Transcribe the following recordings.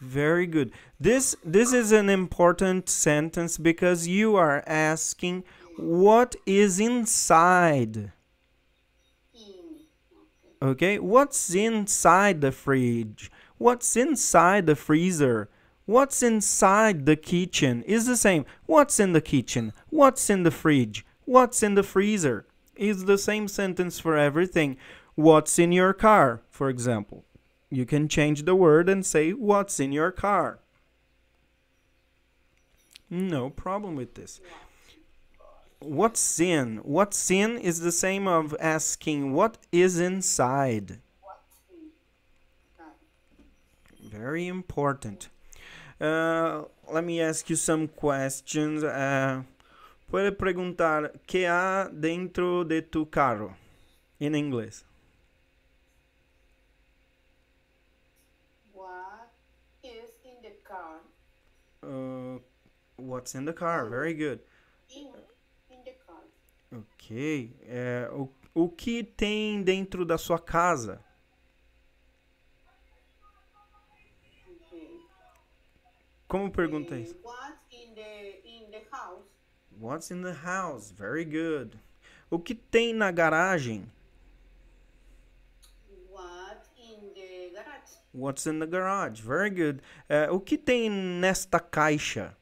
Very good. This this is an important sentence because you are asking what is inside. Okay, what's inside the fridge? What's inside the freezer? What's inside the kitchen is the same. What's in the kitchen? What's in the fridge? What's in the freezer? Is the same sentence for everything. What's in your car, for example? You can change the word and say what's in your car. No problem with this. What's in? What's in is the same of asking what is inside. Very important. Uh, let me ask you some questions. Uh, puede preguntar qué ha dentro de tu carro in English. Uh, what's in the car? Very good. Ok. É, o, o que tem dentro da sua casa? Como pergunta eh, isso? What's in the, in the house? What's in the house? Very good. O que tem na garagem? What's in the garage? Very good. É, o que tem nesta caixa?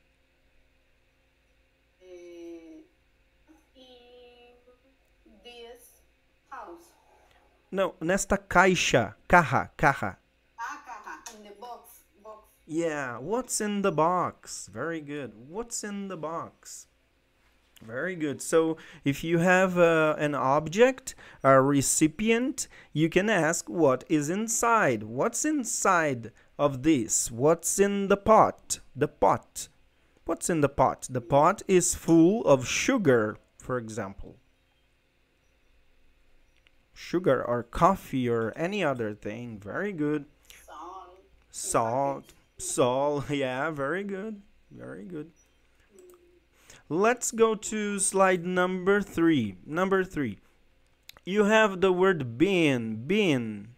É, assim, Não, nesta caixa. Carra, carra. Ah, carra. In the box, box. Yeah, what's in the box? Very good. What's in the box? Very good. So if you have uh, an object, a recipient, you can ask what is inside. What's inside of this? What's in the pot? The pot. What's in the pot? The pot is full of sugar, for example. Sugar or coffee or any other thing. Very good. Salt. Salt. Salt. Yeah, very good. Very good. Let's go to slide number three. Number three. You have the word bin, bin.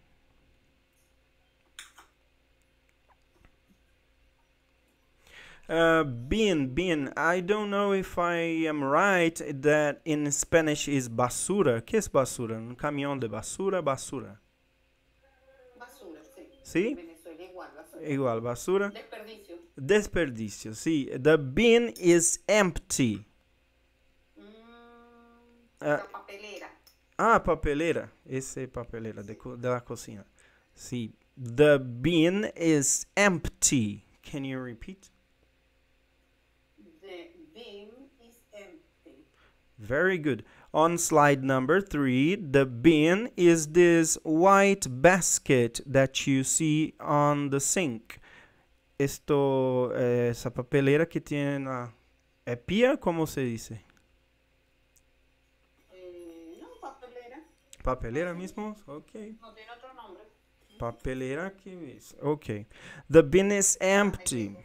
Uh, bin, bin. I don't know if I am right that in Spanish is basura. Que es basura? Un camión de basura, basura. Basura, sí. ¿Sí? Venezuela igual, basura. Igual, basura. Desperdicio. Desperdicio, sí. The bin is empty. Mm, ah. la papelera. Ah, papelera. Ese papelera de, de la cocina. Sí. The bin is empty. Can you repeat? The bin is empty. Very good. On slide number three, the bin is this white basket that you see on the sink. esto, eh, esa papelera que tiene la... ¿Es pía? ¿Cómo se dice? Eh, no, papelera. ¿Papelera ah, mismo? Ok. No tiene otro nombre. Papelera que es. Ok. The bin is empty.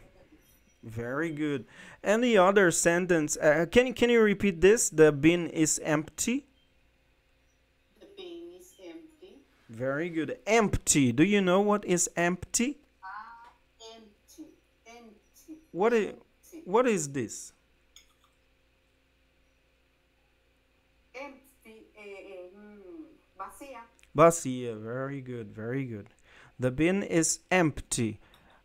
Very good. And the other sentence, uh, can, can you repeat this? The bin is empty. The bin is empty. Very good. Empty. Do you know what is empty? What is, what is this? Empty, hmm, very good, very good. The bin is empty.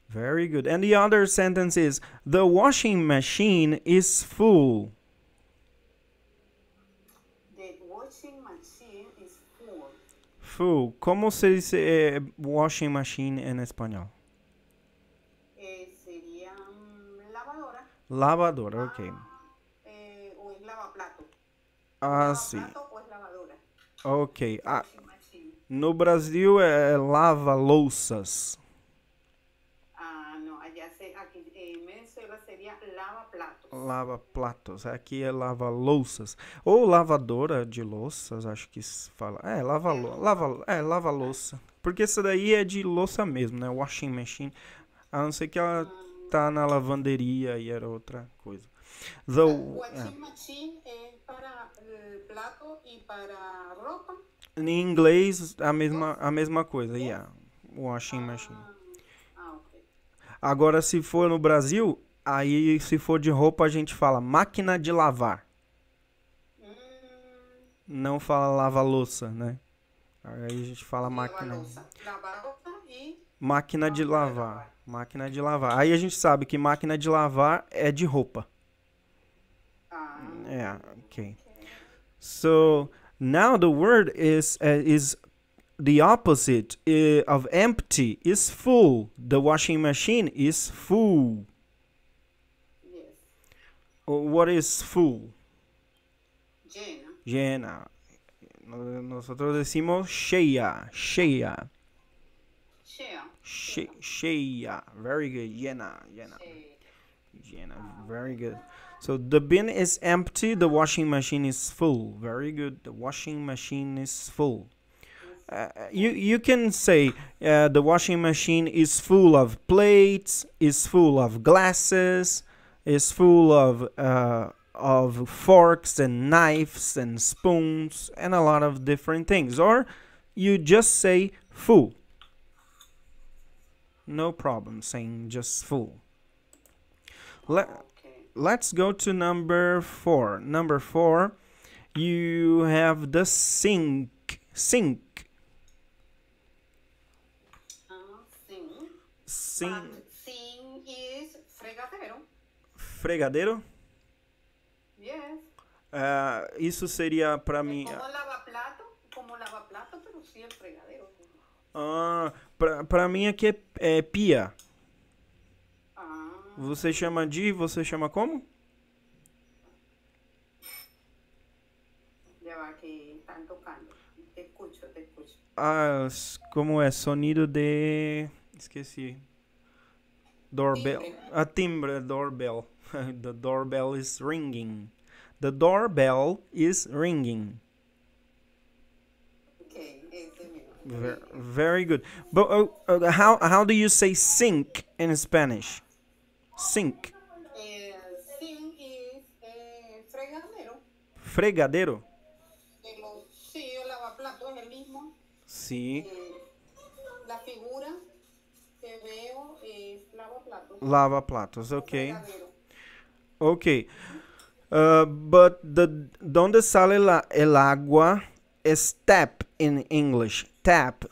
Very good. And the other sentence is the washing machine is full. The washing machine is full. Full. ¿Cómo se dice eh, washing machine en español? Lavadora, ok. Ah, eh, o es lavaplato. Ah, lavaplato sim. es lavadora. Ok. Ah, no Brasil é lava-louças. Ah, não. Allá se, aqui, em Venezuela seria lava-platos. Lava-platos. Aqui é lava-louças. Ou lavadora de louças, acho que se fala. É, lava-louça. Lava, é, lava-louça. É, Porque essa daí é de louça mesmo, né? Washing machine. A não ser que ela... Hum tá na lavanderia e era outra coisa. The, ah, o é. achimachim é para eh, plato e para roupa? Em inglês, a mesma, a mesma coisa, yeah. washing ah, machine. Ah, Agora, se for no Brasil, aí se for de roupa, a gente fala máquina de lavar. Hum. Não fala lava-louça, né? Aí a gente fala máquina. Máquina de lavar. Máquina de lavar. Aí a gente sabe que máquina de lavar é de roupa. Ah. Yeah, é, okay. So now the word is uh, is the opposite uh, of empty is full. The washing machine is full. Yes. Oh, what is full? Llena. Llena. Nosotros decimos cheia, cheia. Cheia. She, Sheya. Very good. Yena. Yena. Yena. Very good. So the bin is empty. The washing machine is full. Very good. The washing machine is full. Uh, you you can say uh, the washing machine is full of plates, is full of glasses, is full of uh, of forks and knives and spoons and a lot of different things. Or you just say full no problem saying just full. Let, okay. Let's go to number four. Number four, you have the sink. Sink. Uh, sink. Sink. sink is fregadero. Fregadero? Yes. Uh, isso seria para mim. Como ah, lava plato, como lava plato, pero sí el fregadero. Ah, pra, pra mim aqui é, é pia. Ah. Você chama de, você chama como? Tá as como é? Sonido de. Esqueci. Doorbell. A ah, timbre, doorbell. The doorbell is ringing. The doorbell is ringing. Very good. But uh, uh, how how do you say sink in Spanish? Sink. É, eh, sim, e, eh, é, fregadeiro. Fregadeiro? Sí, lavaplatos es el mismo. Sí. Eh, la figura que veo es lavaplatos. Lavaplatos, okay. Fregadero. Okay. Uh, but the, donde sale la, el agua step in English. Tap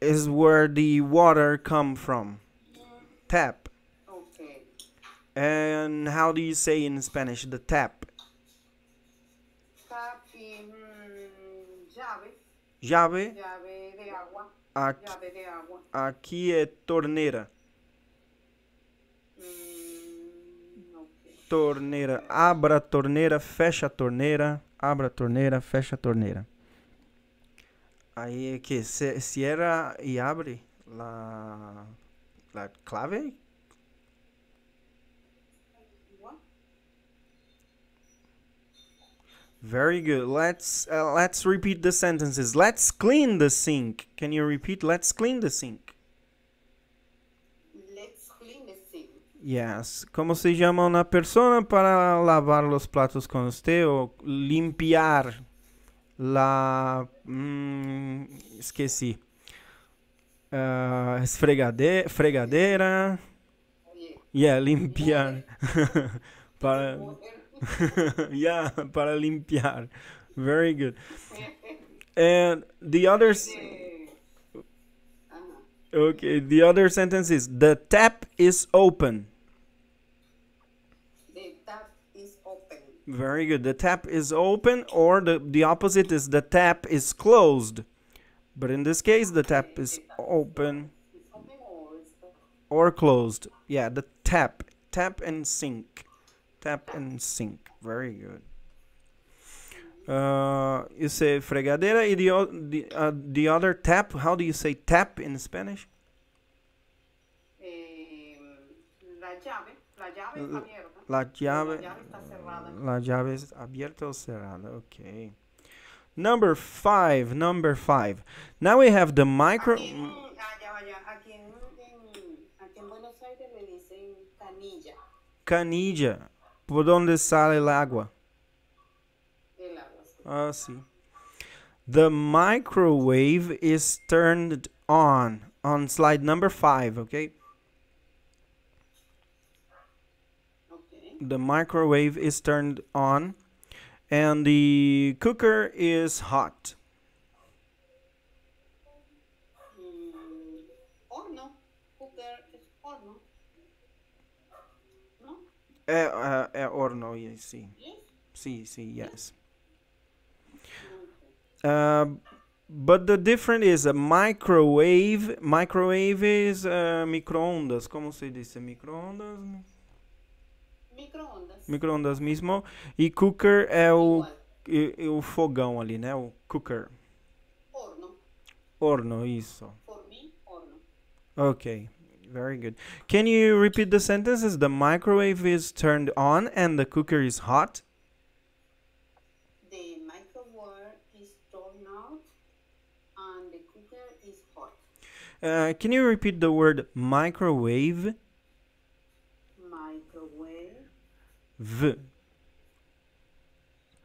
is where the water come from. Tap. Okay. And how do you say in Spanish the tap? Tap in mm, llave. Llave. Llave de agua. Aquí, llave de agua. Aquí es tornera. Mm, torneira, abra a torneira, fecha a torneira, abra a torneira, fecha a torneira. ahí que se cierra y abre la, la clave. Very good. Let's uh, let's repeat the sentences. Let's clean the sink. Can you repeat? Let's clean the sink. Let's clean the sink. Yes. ¿Cómo se llama una persona para lavar los platos con usted o limpiar la. Hum, mm, esqueci. Uh, eh, esfregade, fregadeira. Yeah, limpiar. para. yeah, para limpiar. Very good. And the others, uh-huh. Okay, the other sentence is the tap is open. Very good. The tap is open or the, the opposite is the tap is closed. But in this case, the tap is open or closed. Yeah, the tap. Tap and sink, Tap and sink. Very good. Uh, you say fregadera y the, the, uh, the other tap. How do you say tap in Spanish? Eh, la llave, la llave La llave, la llave está cerrada. La llave es abierta o cerrada. Okay. Number five, number five. Now we have the micro... canilla. ¿Por dónde sale el agua? El agua. Ah, sí. The microwave is turned on. On slide number five, okay? the microwave is turned on and the cooker is hot. Mm, eh, uh, uh, eh, horno, yes, sí. Sí, yes. Uh, but the difference is a microwave. Microwave is uh, microondas. Como se diz? Microondas? Microondas. Microondas mesmo. E cooker é o, e, o fogão ali, né? O cooker. Forno. isso. Okay. Very good. Can you repeat the sentences? The microwave is turned on and the cooker is hot. The microwave is turned on and the cooker is hot. Uh, can you repeat the word microwave? V.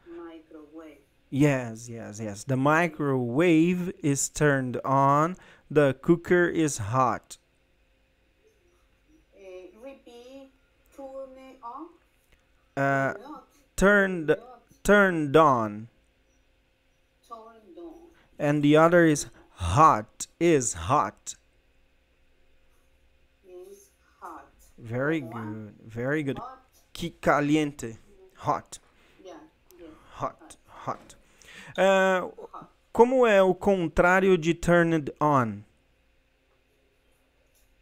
Microwave. Yes, yes, yes. The microwave is turned on. The cooker is hot. Uh, repeat, turn on. Uh, turned, turned, on. Turned on. And the other is hot, is hot. Is hot. Very good, very good. Hot que caliente. Hot. Hot. Hot. Uh, como é o contrário de turned on?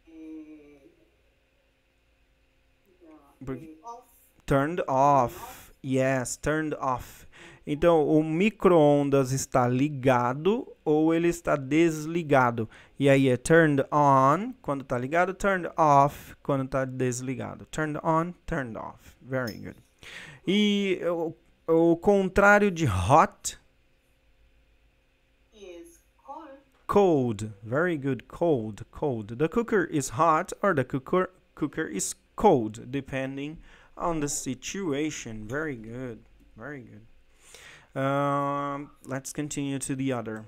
Eh, eh, turned off. Yes, turned off. Então, o micro-ondas está ligado ou ele está desligado. E aí é turned on quando está ligado, turned off quando está desligado. Turned on, turned off. Very good. E o, o contrário de hot is cold. Very good. Cold. Cold. The cooker is hot or the cooker cooker is cold, depending on the situation. Very good. Very good let's continue to the other.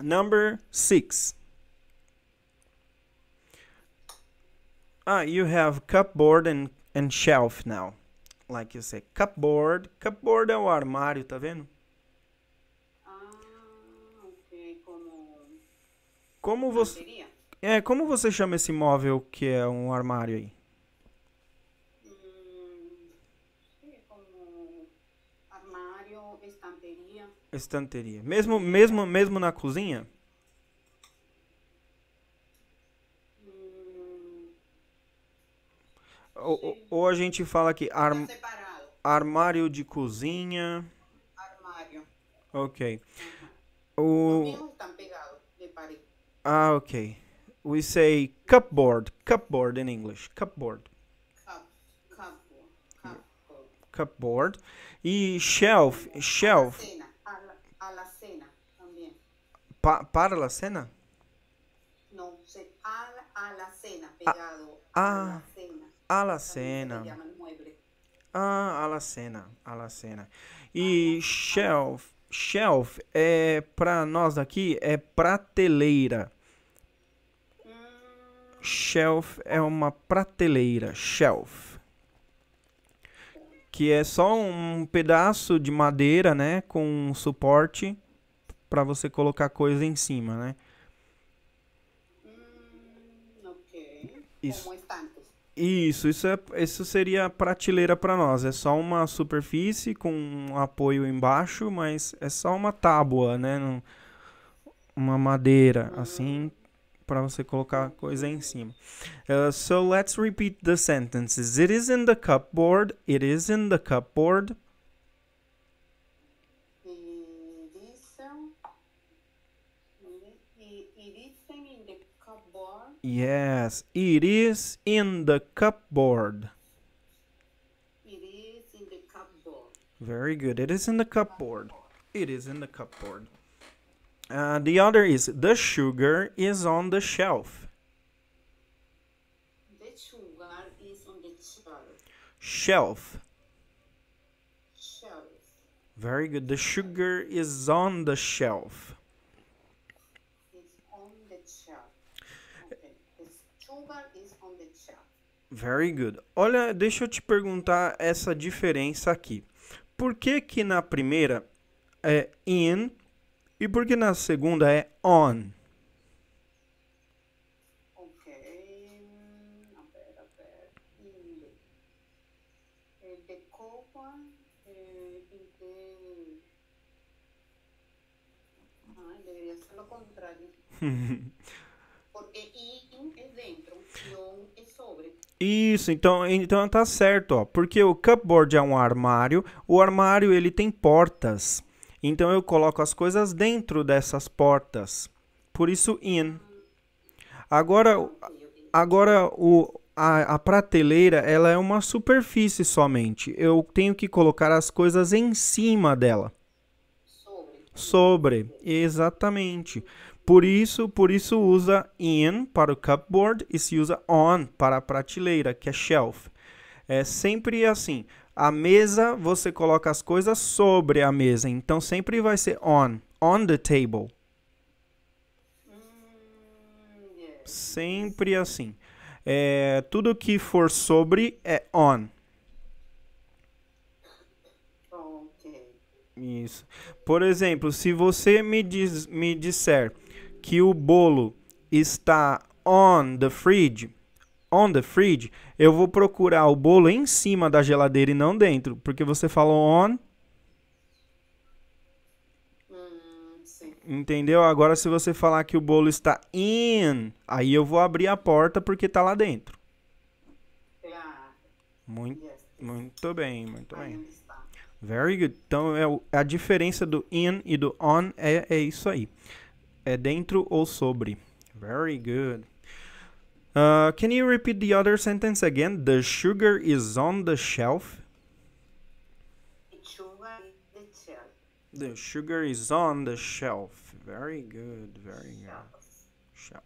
Number six. Ah, you have cupboard and, and shelf now. Like you say, cupboard. Cupboard é o armário, tá vendo? Ah, ok. Como... Como você... É, como você chama esse móvel que é um armário aí? estanteria. Mesmo, mesmo, mesmo na cozinha? ou, ou, a gente fala aqui tá armário de cozinha. Armário. Ok. Uhum. O... Ah, ok. We say cupboard. Cupboard in English. Cupboard. Cupboard. Cupboard. E shelf. Shelf. Pa para la cena? No, se, a, la, a la cena, pegado. A, a, a la cena. A la cena. Ah, Alacena, E shelf, shelf é eh, para nós daqui é prateleira. Mm. Shelf é uma prateleira, shelf. Que é só um pedaço de madeira, né, com suporte para você colocar coisa em cima, né? Hum, okay. Isso. Isso, isso, é, isso seria prateleira para nós. É só uma superfície com um apoio embaixo, mas é só uma tábua, né? Uma madeira, hum. assim, para você colocar coisa em cima. Uh, so let's repeat the sentences. It is in the cupboard. It is in the cupboard. Yes, it is in the cupboard. It is in the cupboard. Very good. It is in the cupboard. It is in the cupboard. Uh, the other is the sugar is on the shelf. The sugar is on the shelf. Shelf. Shelf. Very good. The sugar is on the shelf. Very good. Olha, deixa eu te perguntar essa diferença aqui. Por que que na primeira é in e por que na segunda é on? Isso, então, então tá certo, ó. Porque o cupboard é um armário, o armário ele tem portas. Então eu coloco as coisas dentro dessas portas. Por isso in. Agora agora o a, a prateleira, ela é uma superfície somente. Eu tenho que colocar as coisas em cima dela. Sobre, exatamente. Por isso, por isso usa in para o cupboard e se usa on para a prateleira, que é shelf. É sempre assim. A mesa, você coloca as coisas sobre a mesa, então sempre vai ser on, on the table. Sempre assim. É, tudo que for sobre é on. Isso. Por exemplo, se você me, diz, me disser que o bolo está on the fridge, on the fridge, eu vou procurar o bolo em cima da geladeira e não dentro, porque você falou on. Hum, entendeu? Agora, se você falar que o bolo está in, aí eu vou abrir a porta porque está lá dentro. Ah, muito, muito bem, muito bem. Very good. Então, é a diferença do in e do on é, é isso aí. É dentro ou sobre. Very good. Uh, can you repeat the other sentence again? The sugar is on the shelf. The sugar is on the shelf. Very good, very good. Shelf.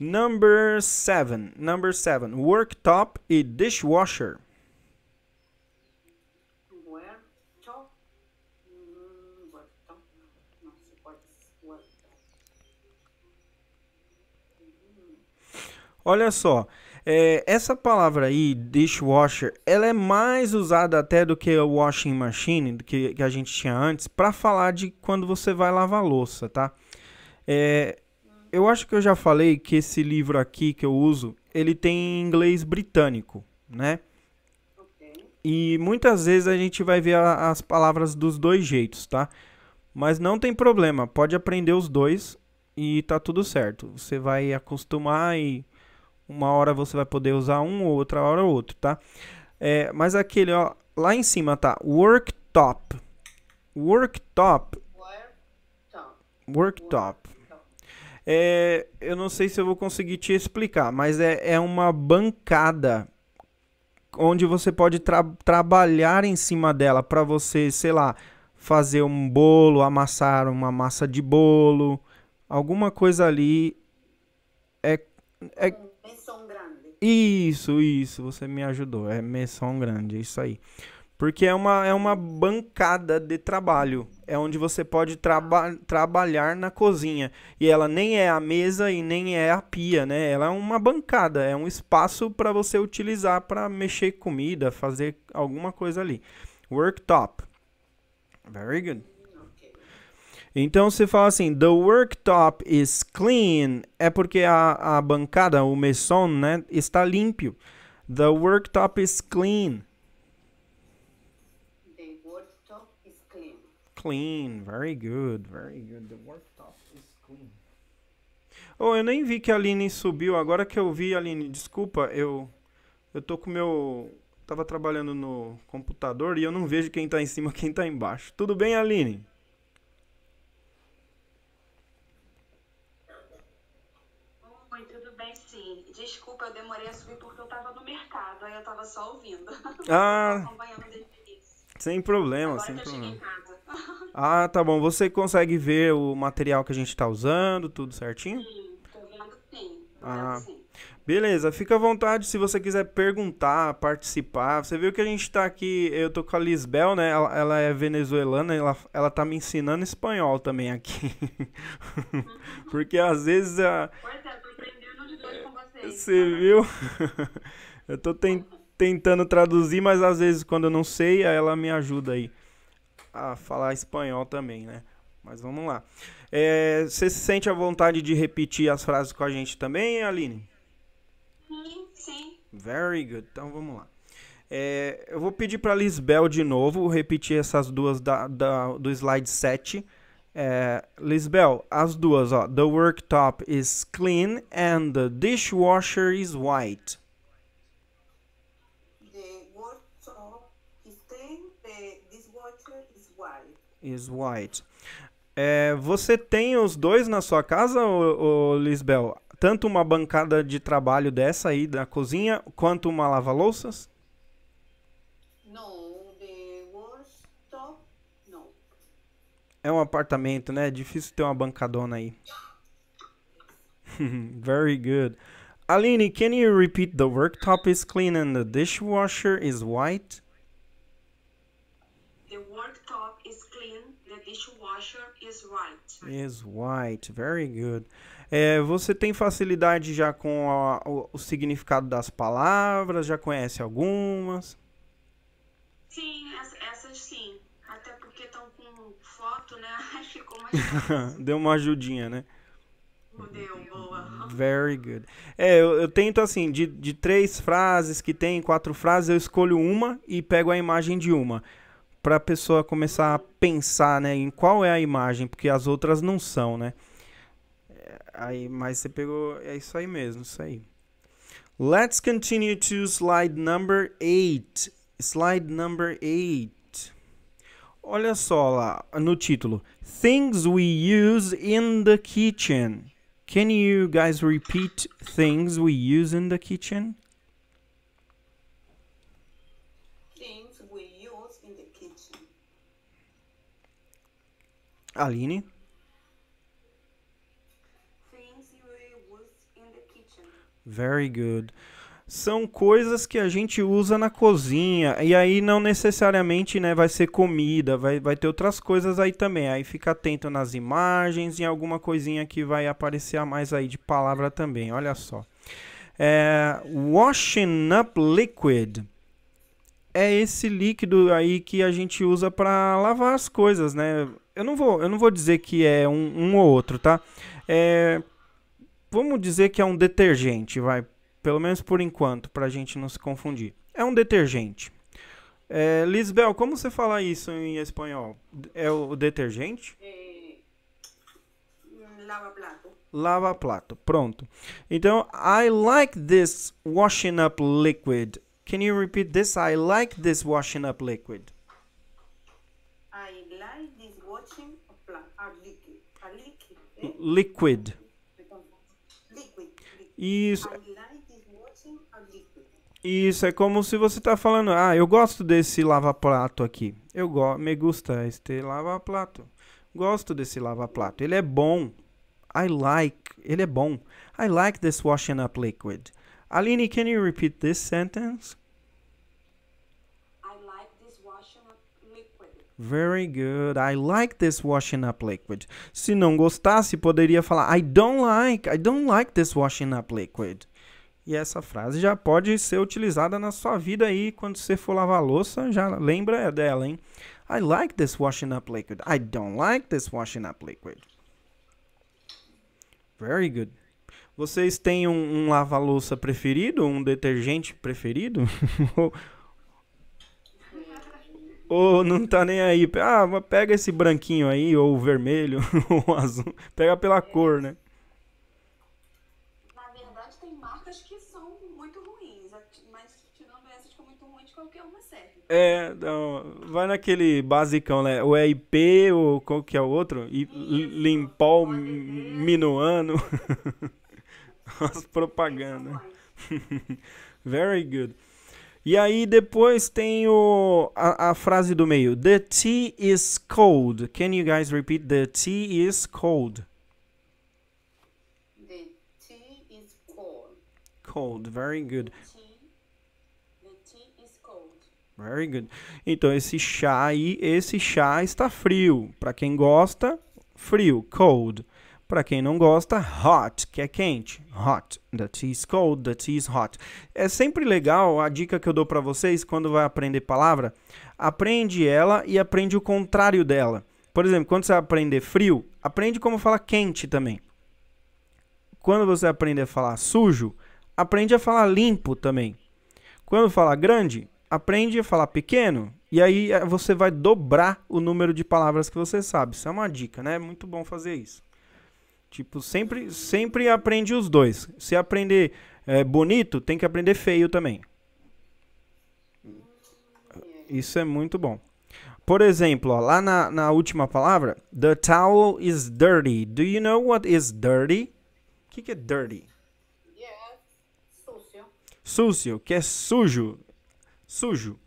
Number seven. Number seven. Worktop e dishwasher. Olha só, é, essa palavra aí, dishwasher, ela é mais usada até do que o washing machine, que, que a gente tinha antes, para falar de quando você vai lavar louça, tá? É, eu acho que eu já falei que esse livro aqui que eu uso, ele tem inglês britânico, né? E muitas vezes a gente vai ver a, as palavras dos dois jeitos, tá? Mas não tem problema, pode aprender os dois e tá tudo certo. Você vai acostumar e uma hora você vai poder usar um, outra hora outro, tá? É, mas aquele, ó, lá em cima tá worktop. Worktop. Worktop. Worktop. É, eu não sei se eu vou conseguir te explicar, mas é, é uma bancada onde você pode tra trabalhar em cima dela para você, sei lá, fazer um bolo, amassar uma massa de bolo, alguma coisa ali é, é isso, isso, você me ajudou. É menção grande, é isso aí. Porque é uma, é uma bancada de trabalho. É onde você pode traba trabalhar na cozinha. E ela nem é a mesa e nem é a pia, né? Ela é uma bancada, é um espaço para você utilizar para mexer comida, fazer alguma coisa ali. Worktop. Very good. Então se fala assim, the worktop is clean, é porque a, a bancada, o meson, né, está limpio. The worktop is clean. The worktop is clean. Clean, very good, very good. The worktop is clean. Oh, eu nem vi que a Aline subiu. Agora que eu vi, Aline, desculpa, eu eu tô com meu tava trabalhando no computador e eu não vejo quem tá em cima, quem tá embaixo. Tudo bem, Aline? tava só ouvindo. Ah. Sem problema, Agora sem problema. Ah, tá bom. Você consegue ver o material que a gente está usando, tudo certinho? Sim, tô vendo sim. Tô ah. sim. Beleza, fica à vontade se você quiser perguntar, participar. Você viu que a gente está aqui, eu tô com a Lisbel, né? Ela, ela, é venezuelana, ela, ela tá me ensinando espanhol também aqui. porque às vezes a. Pois é, tô aprendendo de dois com vocês. Você né? viu? eu tô tentando tentando traduzir, mas às vezes quando eu não sei, ela me ajuda aí a falar espanhol também, né? Mas vamos lá. É, você se sente à vontade de repetir as frases com a gente também, Aline? Sim, sim. Very good. Então vamos lá. É, eu vou pedir para Lisbel de novo repetir essas duas da, da do slide 7. É, Lisbel, as duas, ó. The worktop is clean and the dishwasher is white. is white. É, você tem os dois na sua casa, ô, ô, Lisbel? Tanto uma bancada de trabalho dessa aí da cozinha, quanto uma lava-louças? Não, the workshop, não. É um apartamento, né? É difícil ter uma bancadona aí. Very good. Aline, can you repeat the worktop is clean and the dishwasher is white? dishwasher is white. Is white, very good. É, você tem facilidade já com a, o, o, significado das palavras? Já conhece algumas? Sim, essas, sim. Até porque estão com foto, né? Ficou mais fácil. Deu uma ajudinha, né? Deu, boa. Very good. É, eu, eu tento assim, de, de três frases que tem, quatro frases, eu escolho uma e pego a imagem de uma para a pessoa começar a pensar, né, em qual é a imagem, porque as outras não são, né? É, aí, mas você pegou, é isso aí mesmo, isso aí. Let's continue to slide number 8. Slide number 8. Olha só lá no título. Things we use in the kitchen. Can you guys repeat things we use in the kitchen? Aline. Very good. São coisas que a gente usa na cozinha. E aí não necessariamente né, vai ser comida, vai, vai ter outras coisas aí também. Aí fica atento nas imagens e alguma coisinha que vai aparecer a mais aí de palavra também. Olha só. É, washing up liquid é esse líquido aí que a gente usa para lavar as coisas, né? eu não vou, eu não vou dizer que é um, um ou outro, tá? É, vamos dizer que é um detergente, vai, pelo menos por enquanto, para a gente não se confundir. É um detergente. É, Lisbel, como você fala isso em espanhol? É o detergente? É... Lava plato. Lava plato, pronto. Então, I like this washing up liquid. Can you repeat this? I like this washing up liquid. liquid. Isso. Isso, é como se você está falando, ah, eu gosto desse lava-prato aqui. Eu gosto, me gusta este lava-prato. Gosto desse lava-prato. Ele é bom. I like, ele é bom. I like this washing up liquid. Aline, can you repeat this sentence? Very good. I like this washing up liquid. Se não gostasse, poderia falar I don't like. I don't like this washing up liquid. E essa frase já pode ser utilizada na sua vida aí quando você for lavar louça, já lembra dela, hein? I like this washing up liquid. I don't like this washing up liquid. Very good. Vocês têm um, um lava-louça preferido? Um detergente preferido? ou não tá nem aí. Ah, pega esse branquinho aí, ou o vermelho, ou o azul. Pega pela cor, né? Na verdade, tem marcas que são muito ruins, mas tirando essas que são muito ruins, qualquer uma serve. É, não, vai naquele basicão, né? O EIP, ou qual que é o outro? I, Limpol Minuano. As propagandas. Very good. E aí depois tem o, a, a, frase do meio. The tea is cold. Can you guys repeat? The tea is cold. The tea is cold. Cold. Very good. The tea, is cold. Very good. Então esse chá aí, esse chá está frio. Para quem gosta, frio, cold. Para quem não gosta, hot, que é quente. Hot. The tea is cold, the tea is hot. É sempre legal a dica que eu dou para vocês quando vai aprender palavra. Aprende ela e aprende o contrário dela. Por exemplo, quando você aprender frio, aprende como falar quente também. Quando você aprender a falar sujo, aprende a falar limpo também. Quando falar grande, aprende a falar pequeno. E aí eh, você vai dobrar o número de palavras que você sabe. Isso é uma dica, né? É muito bom fazer isso. Tipo, sempre, sempre aprende os dois. Se aprender é, bonito, tem que aprender feio também. Isso é muito bom. Por exemplo, ó, lá na, na última palavra, the towel is dirty. Do you know what is dirty? O que, que é dirty? Yeah, sucio. Sucio, que é sujo. Sujo.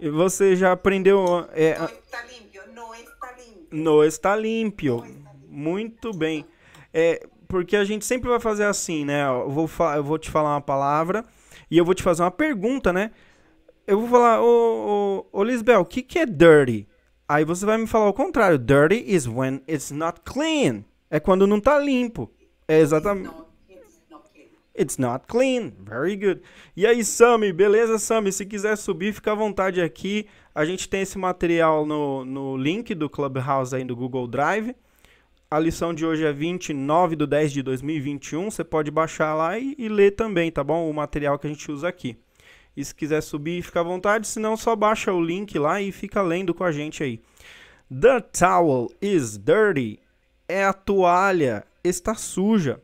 E você já aprendeu. É, não está limpo. Não está limpo. Não está limpo. Muito bem. É, porque a gente sempre vai fazer assim, né? Eu vou, eu vou te falar uma palavra e eu vou te fazer uma pergunta, né? Eu vou falar, ô, ô, ô Lisbel, o que, que é dirty? Aí você vai me falar o contrário. Dirty is when it's not clean. É quando não tá limpo. É exatamente. It's not, it's not clean. Very good. E aí, Sammy, beleza, Sammy? Se quiser subir, fica à vontade aqui. A gente tem esse material no, no link do Clubhouse aí do Google Drive. A lição de hoje é 29 de 10 de 2021. Você pode baixar lá e, e, ler também, tá bom? O material que a gente usa aqui. E se quiser subir, fica à vontade. Se não, só baixa o link lá e fica lendo com a gente aí. The towel is dirty. É a toalha está suja.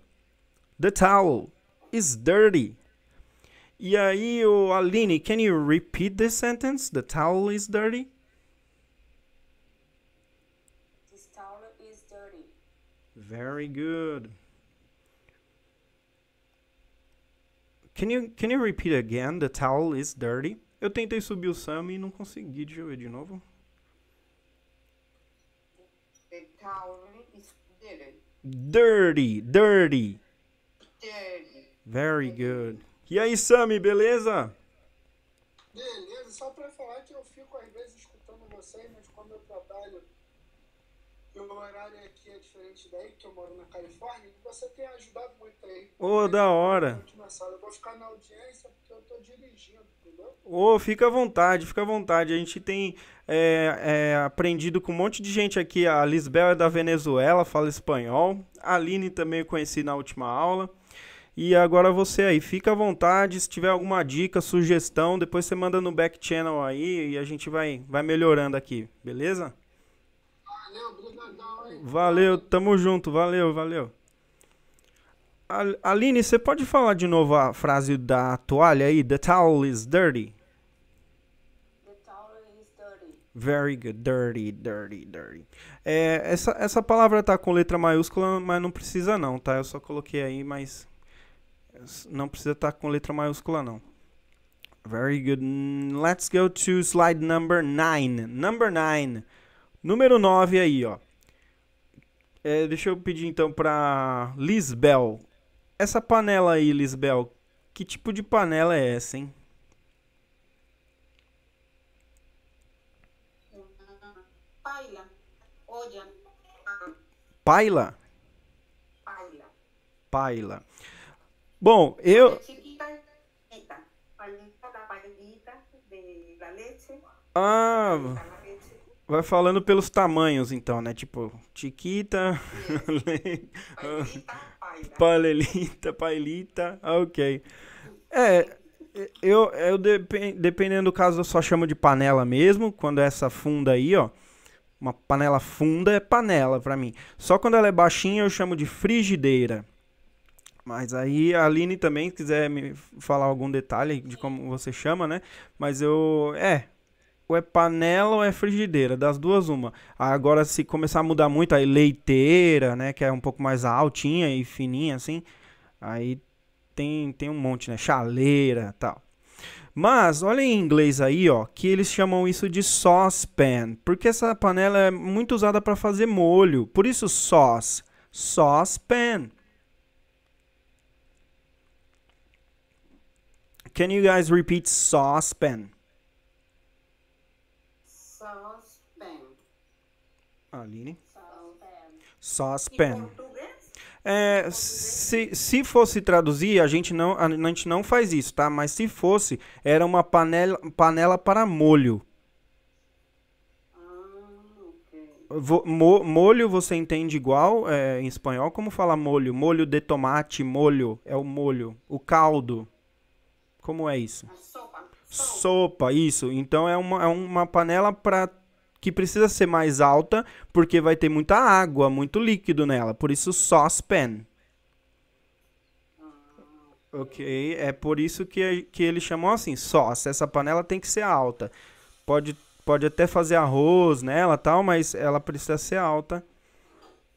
The towel is dirty. E aí, o Aline, can you repeat this sentence? The towel is dirty? Very good. Can you, can you repeat again? The towel is dirty. Eu tentei subir o Sam e não consegui. Deixa eu ver de novo. The towel is dirty. Dirty, dirty. Dirty. Very good. E aí, Sammy, beleza? Beleza, só pra falar que eu fico às vezes escutando vocês, mas quando eu trabalho, meu horário é aqui diferente daí, que eu moro na Califórnia, e você tem ajudado muito aí. Ô, oh, da hora. Eu vou ficar na audiência porque eu tô dirigindo, Ô, oh, fica à vontade, fica à vontade. A gente tem é, é, aprendido com um monte de gente aqui. A Lisbel é da Venezuela, fala espanhol. A Aline também eu conheci na última aula. E agora você aí, fica à vontade, se tiver alguma dica, sugestão, depois você manda no back channel aí e a gente vai, vai melhorando aqui, beleza? Valeu, ah, Valeu, tamo junto, valeu, valeu. Aline, você pode falar de novo a frase da toalha aí? The towel is dirty. The towel is dirty. Very good. Dirty, dirty, dirty. É, essa, essa palavra tá com letra maiúscula, mas não precisa não, tá? Eu só coloquei aí, mas não precisa estar tá com letra maiúscula não. Very good. Let's go to slide number nine Number 9. Número 9 aí, ó. É, deixa eu pedir então para Lisbel. Essa panela aí, Lisbel, que tipo de panela é essa, hein? Paila. Olha. Paila? Paila. Paila. Bom, eu. É ah. Vai falando pelos tamanhos, então, né? Tipo, chiquita, Palelita, Paelita, né? ah, ok. É, eu, eu dependendo do caso, eu só chamo de panela mesmo, quando é essa funda aí, ó. Uma panela funda é panela pra mim. Só quando ela é baixinha eu chamo de frigideira. Mas aí a Aline também, se quiser me falar algum detalhe de como você chama, né? Mas eu. É, ou é panela ou é frigideira, das duas uma. Agora se começar a mudar muito, aí leiteira, né, que é um pouco mais altinha e fininha assim, aí tem tem um monte, né, chaleira, tal. Mas olha em inglês aí, ó, que eles chamam isso de saucepan, porque essa panela é muito usada para fazer molho. Por isso sauce, saucepan. Can you guys repeat saucepan? Aline. Sospen. É, se, se fosse traduzir, a gente, não, a gente não faz isso, tá? Mas se fosse, era uma panela, panela para molho. Ah, mo, molho você entende igual é, em espanhol? Como fala molho? Molho de tomate, molho é o molho, o caldo. Como é isso? Sopa. sopa. isso. Então é uma, é uma panela para que precisa ser mais alta porque vai ter muita água, muito líquido nela. Por isso, saucepan. Ah. Ok, é por isso que, que chamou assim, sauce. Essa panela tem que ser alta. Pode, pode até fazer arroz nela tal, mas ela precisa ser alta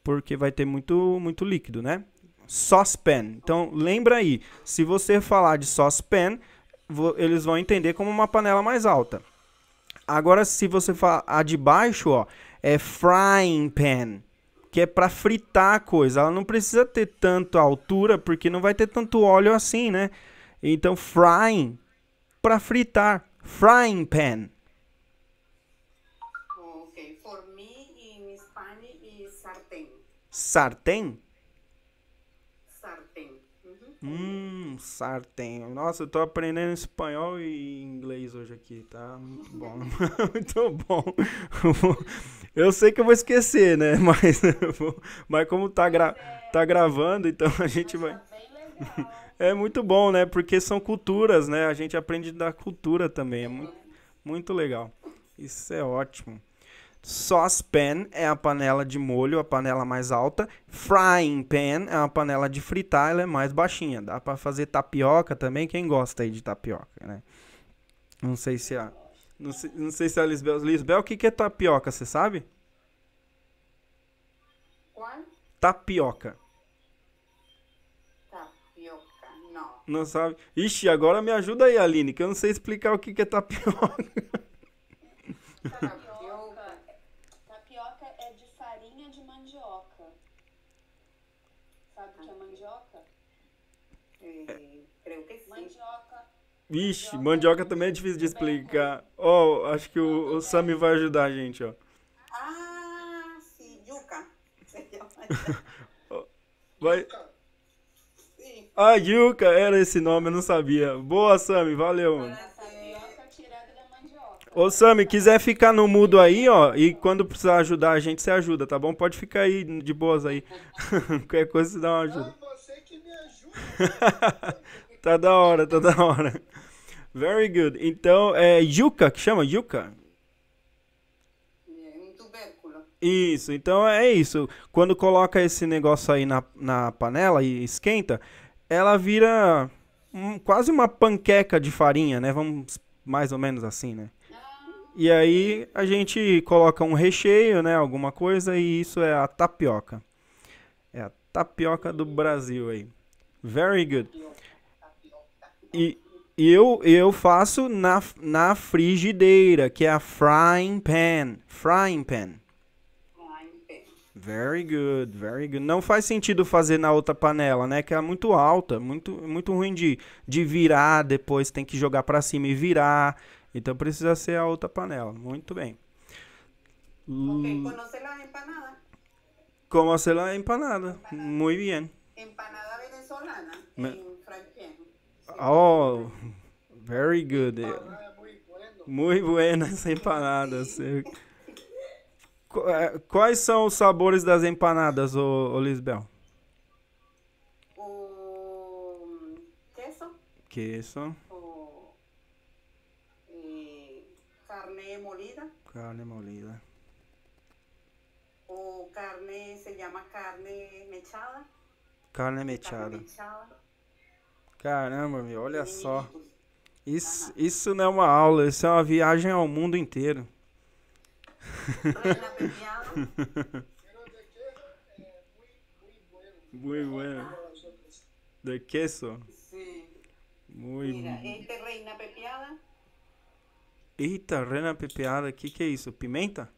porque vai ter muito, muito líquido, né? Saucepan. Então, lembra aí, se você falar de saucepan, eles vão entender como uma panela mais alta. Agora, se você falar a de baixo, ó, é frying pan, que é para fritar a coisa. Ela não precisa ter tanto altura, porque não vai ter tanto óleo assim, né? Então, frying, para fritar. Frying pan. Ok. For me, in Spanish, Sartén? Hum, sartenho. Nossa, eu tô aprendendo espanhol e inglês hoje aqui, tá? Muito bom. Muito bom. Eu sei que eu vou esquecer, né? Mas, Mas como tá, gra... tá gravando, então a gente vai. É muito bom, né? Porque são culturas, né? A gente aprende da cultura também. É muito, muito legal. Isso é ótimo. Sauce pan é a panela de molho, a panela mais alta. Frying pan é uma panela de fritar, ela é mais baixinha. Dá para fazer tapioca também, quem gosta aí de tapioca, né? Não sei se a... Não sei, não sei se a Lisbel... Lisbel, o que, que é tapioca, você sabe? Tapioca. Tapioca, não. Não sabe? Ixi, agora me ajuda aí, Aline, que eu não sei explicar o que, que é tapioca. Vixe, mandioca também é difícil de explicar. Ó, oh, acho que o, o Sami vai ajudar a gente, ó. Ah, sim, yuca. vai. Ah, yuca, era esse nome, eu não sabia. Boa, Sami, valeu, mano. Tá Ô, Sami, quiser ficar no mudo aí, ó, e quando precisar ajudar a gente, você ajuda, tá bom? Pode ficar aí, de boas aí. Qualquer coisa, você dá uma ajuda. Ah, você que me ajuda. tá da hora, tá da hora. Very good. Então, é yuca, que chama yuca? É um tubérculo. Isso, então é isso. Quando coloca esse negócio aí na, na panela e esquenta, ela vira um, quase uma panqueca de farinha, né? Vamos mais ou menos assim, né? E aí a gente coloca um recheio, né? Alguma coisa, e isso é a tapioca. É a tapioca do Brasil aí. Very good e eu, eu faço na, na frigideira, que é a frying pan. Frying pan. Very good, very good. Não faz sentido fazer na outra panela, né? Que é muito alta, muito, muito ruim de, de virar, depois tem que jogar para cima e virar. Então precisa ser a outra panela. Muito bem. Ok, conocer la empanada. como la é empanada. empanada. Muy bien. Empanada venezolana. Me... Oh, very good. Ah, é muito buenas empanadas. É, quais são os sabores das empanadas, ô, ô Lisbel? O queso. O, carne molida. Carne molida. O carne, se chama carne mechada. Carne mechada. Carne mechada. Caramba, meu, olha só. Isso, isso não é uma aula, isso é uma viagem ao mundo inteiro. Muy bueno. De queso. Sí. Muy Mira, esta reina pepeada. Eita, reina pepeada, que que é isso? Pimenta?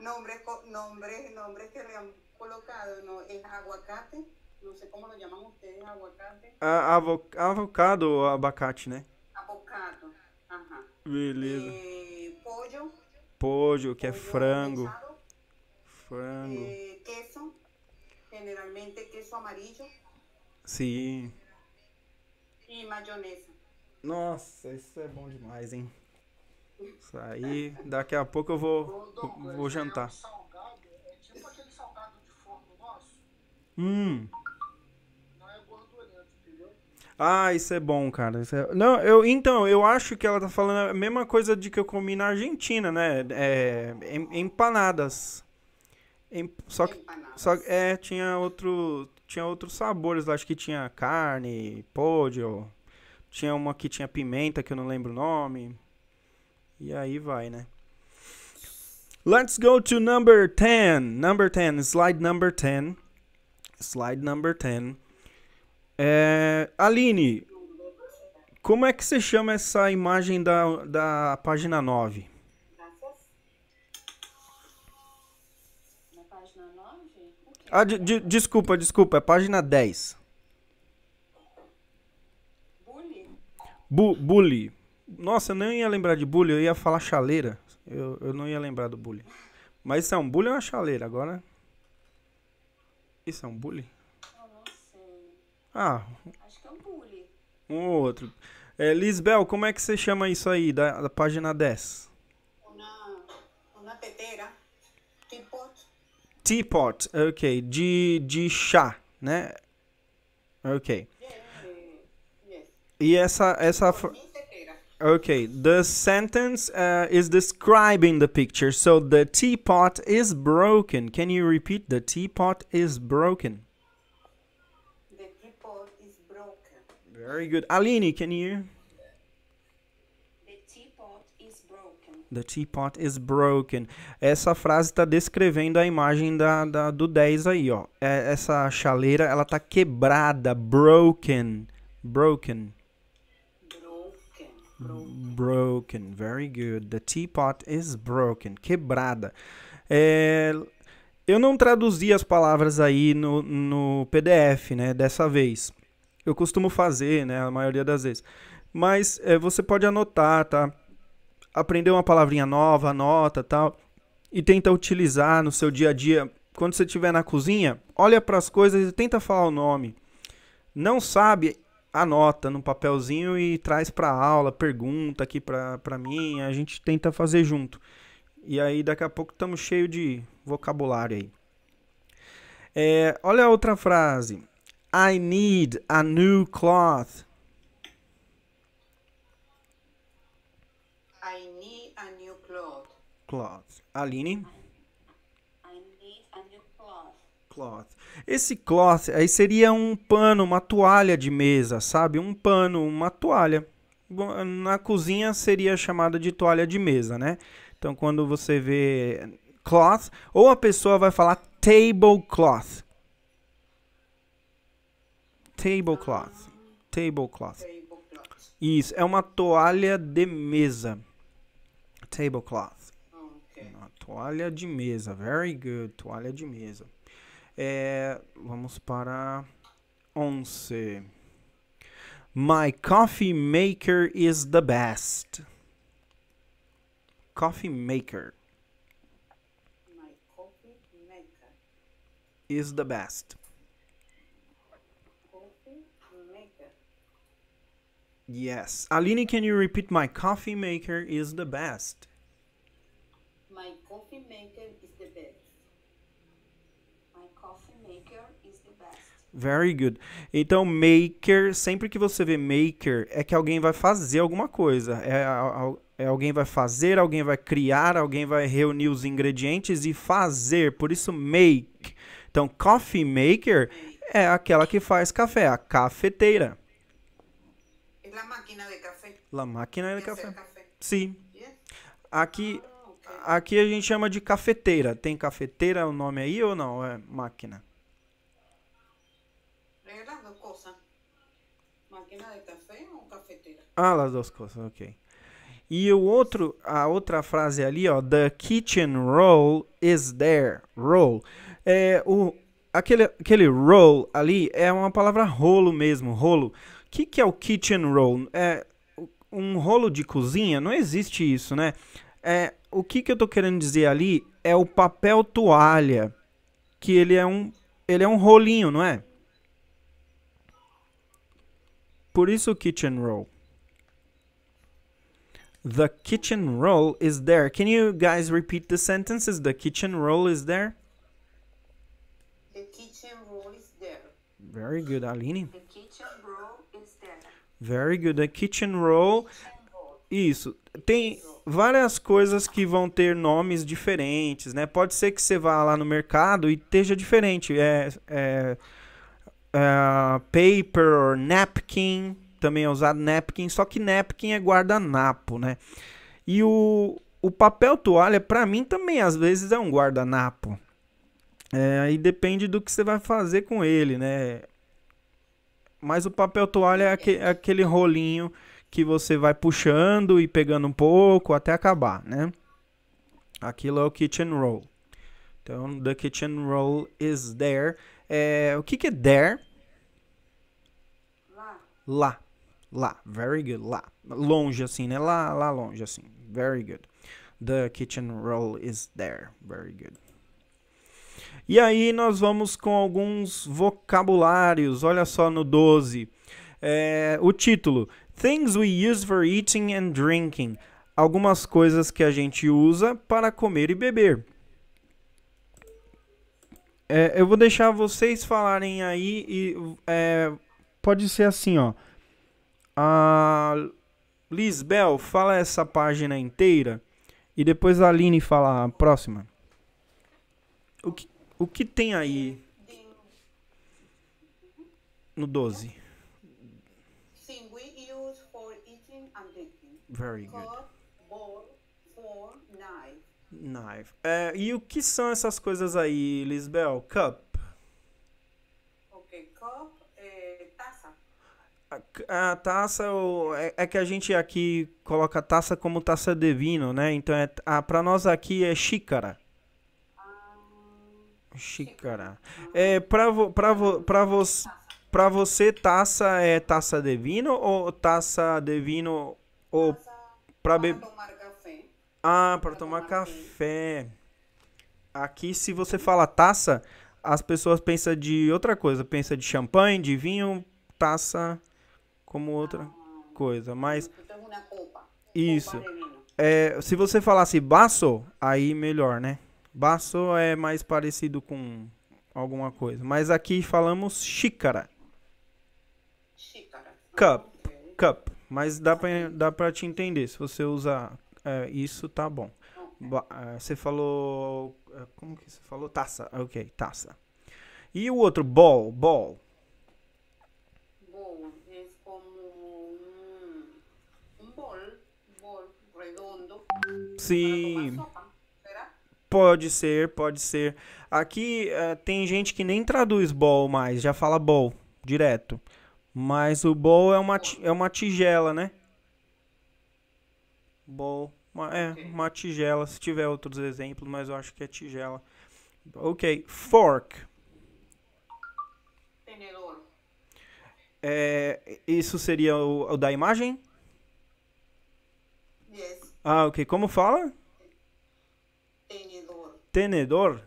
Nombre, nombres, nombres que le han colocado, ¿no? Es aguacate. Não sei como lo chamam ustedes, aguacate. A, avo, avocado ou abacate, né? Avocado. Aham. Beleza. Eh, pollo. Pollo, que é frango. Pesado. Frango. Eh, queso. Generalmente queso amarillo. Sim. E maionese. Nossa, isso é bom demais, hein? Isso aí, daqui a pouco eu vou, vou jantar. É um salgado, é tipo aquele salgado de forno nosso. Hum. Ah, isso é bom, cara. É... Não, eu então, eu acho que ela tá falando a mesma coisa de que eu comi na Argentina, né? É, empanadas. Em... só que só é tinha outro tinha outros sabores, lá. acho que tinha carne, pódio. Tinha uma que tinha pimenta, que eu não lembro o nome. E aí vai, né? Let's go to number 10. Number 10, slide number 10. Slide number 10. É, Aline, como é que você chama essa imagem da, da página 9? Na página 9? Ah, de, de, desculpa, desculpa, é página 10. Bully? Bu, bully. Nossa, eu nem ia lembrar de bully, eu ia falar chaleira. Eu, eu não ia lembrar do bully. Mas isso é um bully ou uma chaleira agora? Isso é um bully? Ah. Acho que é um bullying. Um outro. É, Lisbel, como é que você chama isso aí, da, da página 10? Uma, uma Teapot. Teapot, ok. De, de chá, né? Ok. Yes. E essa... essa ok the sentence uh, is describing the picture. So the teapot is broken. Can you repeat? The teapot is broken. Very good. Aline, can you hear? The teapot is broken. Essa frase está descrevendo a imagem da, da, do 10 aí, ó. É, essa chaleira, ela tá quebrada. Broken. Broken. Broken. Broken. broken. Very good. The teapot is broken. Quebrada. É, eu não traduzi as palavras aí no, no PDF, né? Dessa vez eu costumo fazer, né, a maioria das vezes. Mas é, você pode anotar, tá? Aprender uma palavrinha nova, anota, tal, e tenta utilizar no seu dia a dia. Quando você estiver na cozinha, olha para as coisas e tenta falar o nome. Não sabe, anota num papelzinho e traz para aula, pergunta aqui para mim, a gente tenta fazer junto. E aí daqui a pouco estamos cheio de vocabulário aí. É, olha a outra frase. I need a new cloth. I need a new cloth. Cloth. Aline? I need a new cloth. Cloth. Esse cloth aí seria um pano, uma toalha de mesa, sabe? Um pano, uma toalha. Na cozinha seria chamada de toalha de mesa, né? Então quando você vê cloth, ou a pessoa vai falar tablecloth, Tablecloth. Tablecloth. Isso, é uma toalha de mesa. Tablecloth. Uma toalha de mesa. Very good. Toalha de mesa. É, vamos para 11. My coffee maker is the best. Coffee maker. My coffee maker. Is the best. Yes. Aline, can you repeat? My coffee maker is the best. My coffee maker is the best. My coffee maker is the best. Very good. Então, maker, sempre que você vê maker, é que alguém vai fazer alguma coisa. É, é alguém vai fazer, alguém vai criar, alguém vai reunir os ingredientes e fazer. Por isso, make. Então, coffee maker é aquela que faz café, a cafeteira. La máquina de café. La máquina de, café. café. Sim. Aqui, ah, okay. aqui a gente chama de cafeteira. Tem cafeteira o nome aí ou não? É máquina? É as duas coisas. Máquina de café ou cafeteira? Ah, as duas coisas, ok. E o outro, a outra frase ali, ó, the kitchen roll is there. Roll. É o aquele aquele roll ali é uma palavra rolo mesmo, rolo que, que é o kitchen roll? É um rolo de cozinha? Não existe isso, né? É, o que, que eu tô querendo dizer ali é o papel toalha, que ele é um, ele é um rolinho, não é? Por isso o kitchen roll. The kitchen roll is there. Can you guys repeat the sentences? The kitchen roll is there. The kitchen roll is there. Very good, Aline. The kitchen Very good. A kitchen roll. Isso. Tem várias coisas que vão ter nomes diferentes, né? Pode ser que você vá lá no mercado e esteja diferente. É, é, é paper, napkin, também é usado napkin, só que napkin é guardanapo, né? E o, o papel toalha, para mim, também às vezes é um guardanapo. É, aí depende do que você vai fazer com ele, né? Mas o papel toalha é aquele, é aquele rolinho que você vai puxando e pegando um pouco até acabar, né? Aquilo é o kitchen roll. Então, the kitchen roll is there. É, o que, que é there? Lá. Lá. Lá. Very good. Lá. Longe, assim, né? Lá, lá longe, assim. Very good. The kitchen roll is there. Very good. E aí nós vamos com alguns vocabulários. Olha só no 12. É, o título: Things we use for eating and drinking. Algumas coisas que a gente usa para comer e beber. É, eu vou deixar vocês falarem aí e é, pode ser assim, ó. A Lisbel fala essa página inteira e depois a Aline fala a próxima. O que, o que tem aí no 12? Sim, we use for eating and drinking. Very good. Cup, bowl, fork, knife. Knife. É, e o que são essas coisas aí, Lisbel? Cup. Ok, cup, é, taça. A, taça é, é, é, que a gente aqui coloca taça como taça de vinho, né? Então é, para nós aqui é xícara. Xícara. É, pra, vo, pra, vo, pra, vo, pra você, taça é taça de vinho ou taça de vinho ou taça pra beber? Ah, pra, pra tomar, tomar café. café. Aqui, se você fala taça, as pessoas pensam de outra coisa. Pensa de champanhe, de vinho, taça como outra ah, coisa. Mas. Ah, então, é uma Isso. é, se você falasse baço, aí melhor, né? Baço é mais parecido com alguma coisa. Mas aqui falamos xícara. Xícara. Cup. Cup. Mas dá pra, dá pra te entender. Se você usar é, isso, tá bom. É, você falou. É, como que você falou? Taça. Ok, taça. E o outro? Ball. Ball. Ball. É como um, um bol. Bol redondo. Sim. Pode ser, pode ser. Aqui uh, tem gente que nem traduz ball mais, já fala ball direto. Mas o ball é uma, é uma tigela, né? Ball. Uma, é, uma tigela. Se tiver outros exemplos, mas eu acho que é tigela. Ok. Fork. Tenedor. É, isso seria o, o da imagem? Yes. Ah, ok. Como fala? Tenedor. Tenedor.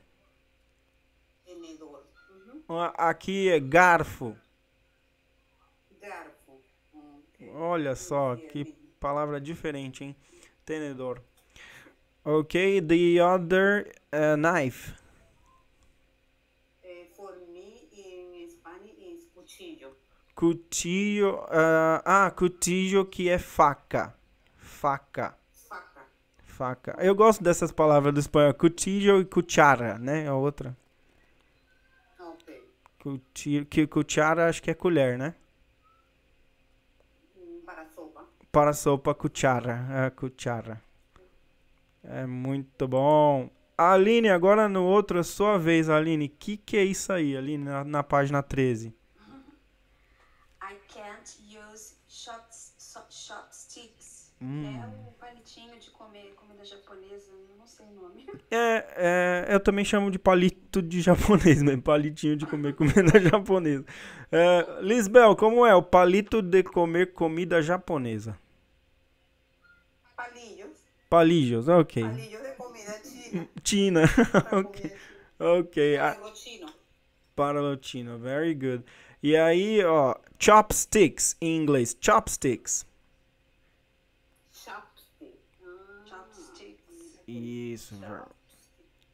Tenedor. Uhum. Ah, aqui é garfo. Garfo. Okay. Hum. Olha só, que palavra diferente, hein? Tenedor. Ok, the other uh, knife. Eh, for me, cuchillo. Uh, ah, cuchillo que é faca. Faca faca. Eu gosto dessas palavras do espanhol. Cuchillo e cuchara, né? A é outra. Okay. Cuchillo, que cuchara acho que é colher, né? Hum, para sopa. Para sopa, cuchara. É, cuchara. É muito bom. Aline, agora no outro, a é sua vez, Aline. O que, que é isso aí, Aline, na, na página 13? I can't use shot, shot, Hum. É o comida japonesa, não sei o nome. É, é, eu também chamo de palito de japonês mesmo, palitinho de comer comida japonesa. É, Lisbel, como é o palito de comer comida japonesa? Palillos. Palillos, ok. Palillos é de comida china. China, ok. Paralotino. Paralotino, very good. E aí, ó, chopsticks em inglês, chopsticks. Isso,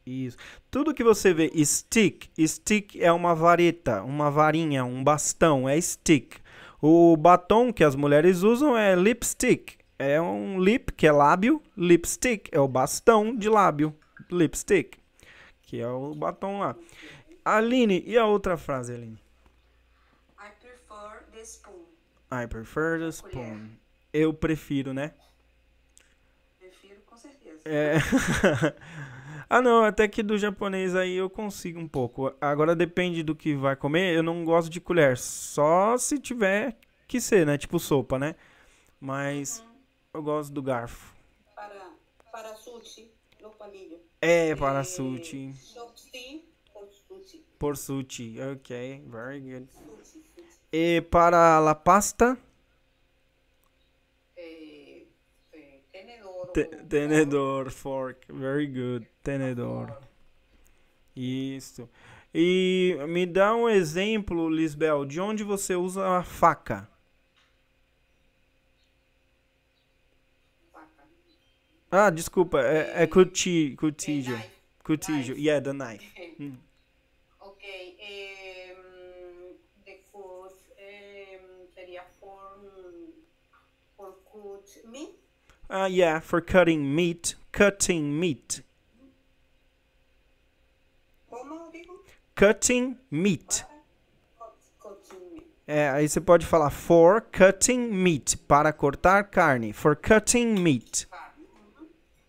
Isso. Tudo que você vê, stick, stick é uma vareta, uma varinha, um bastão, é stick. O batom que as mulheres usam é lipstick. É um lip, que é lábio, lipstick é o bastão de lábio, lipstick, que é o batom lá. Aline, e a outra frase, Aline? I prefer the spoon. I prefer the spoon. Eu prefiro, né? É... ah, não, até que do japonês aí eu consigo um pouco. Agora depende do que vai comer. Eu não gosto de colher, só se tiver que ser, né? Tipo sopa, né? Mas uhum. eu gosto do garfo. Para, para sushi, no palilho. É, para é, sushi. por sushi. Por sushi, ok, very good. Sushi, sushi. E para la pasta? tenedor, fork. Very good. Tenedor. Isso. E me dá um exemplo, Lisbel, de onde você usa a faca. Ah, desculpa, é, é cutijo, cutillo. Cutillo, knife. yeah, the knife. Hum. Ok, um, cut um, seria for, for cut me? Ah, uh, yeah, for cutting meat. Cutting meat. Cutting meat. É, aí você pode falar for cutting meat, para cortar carne. For cutting meat.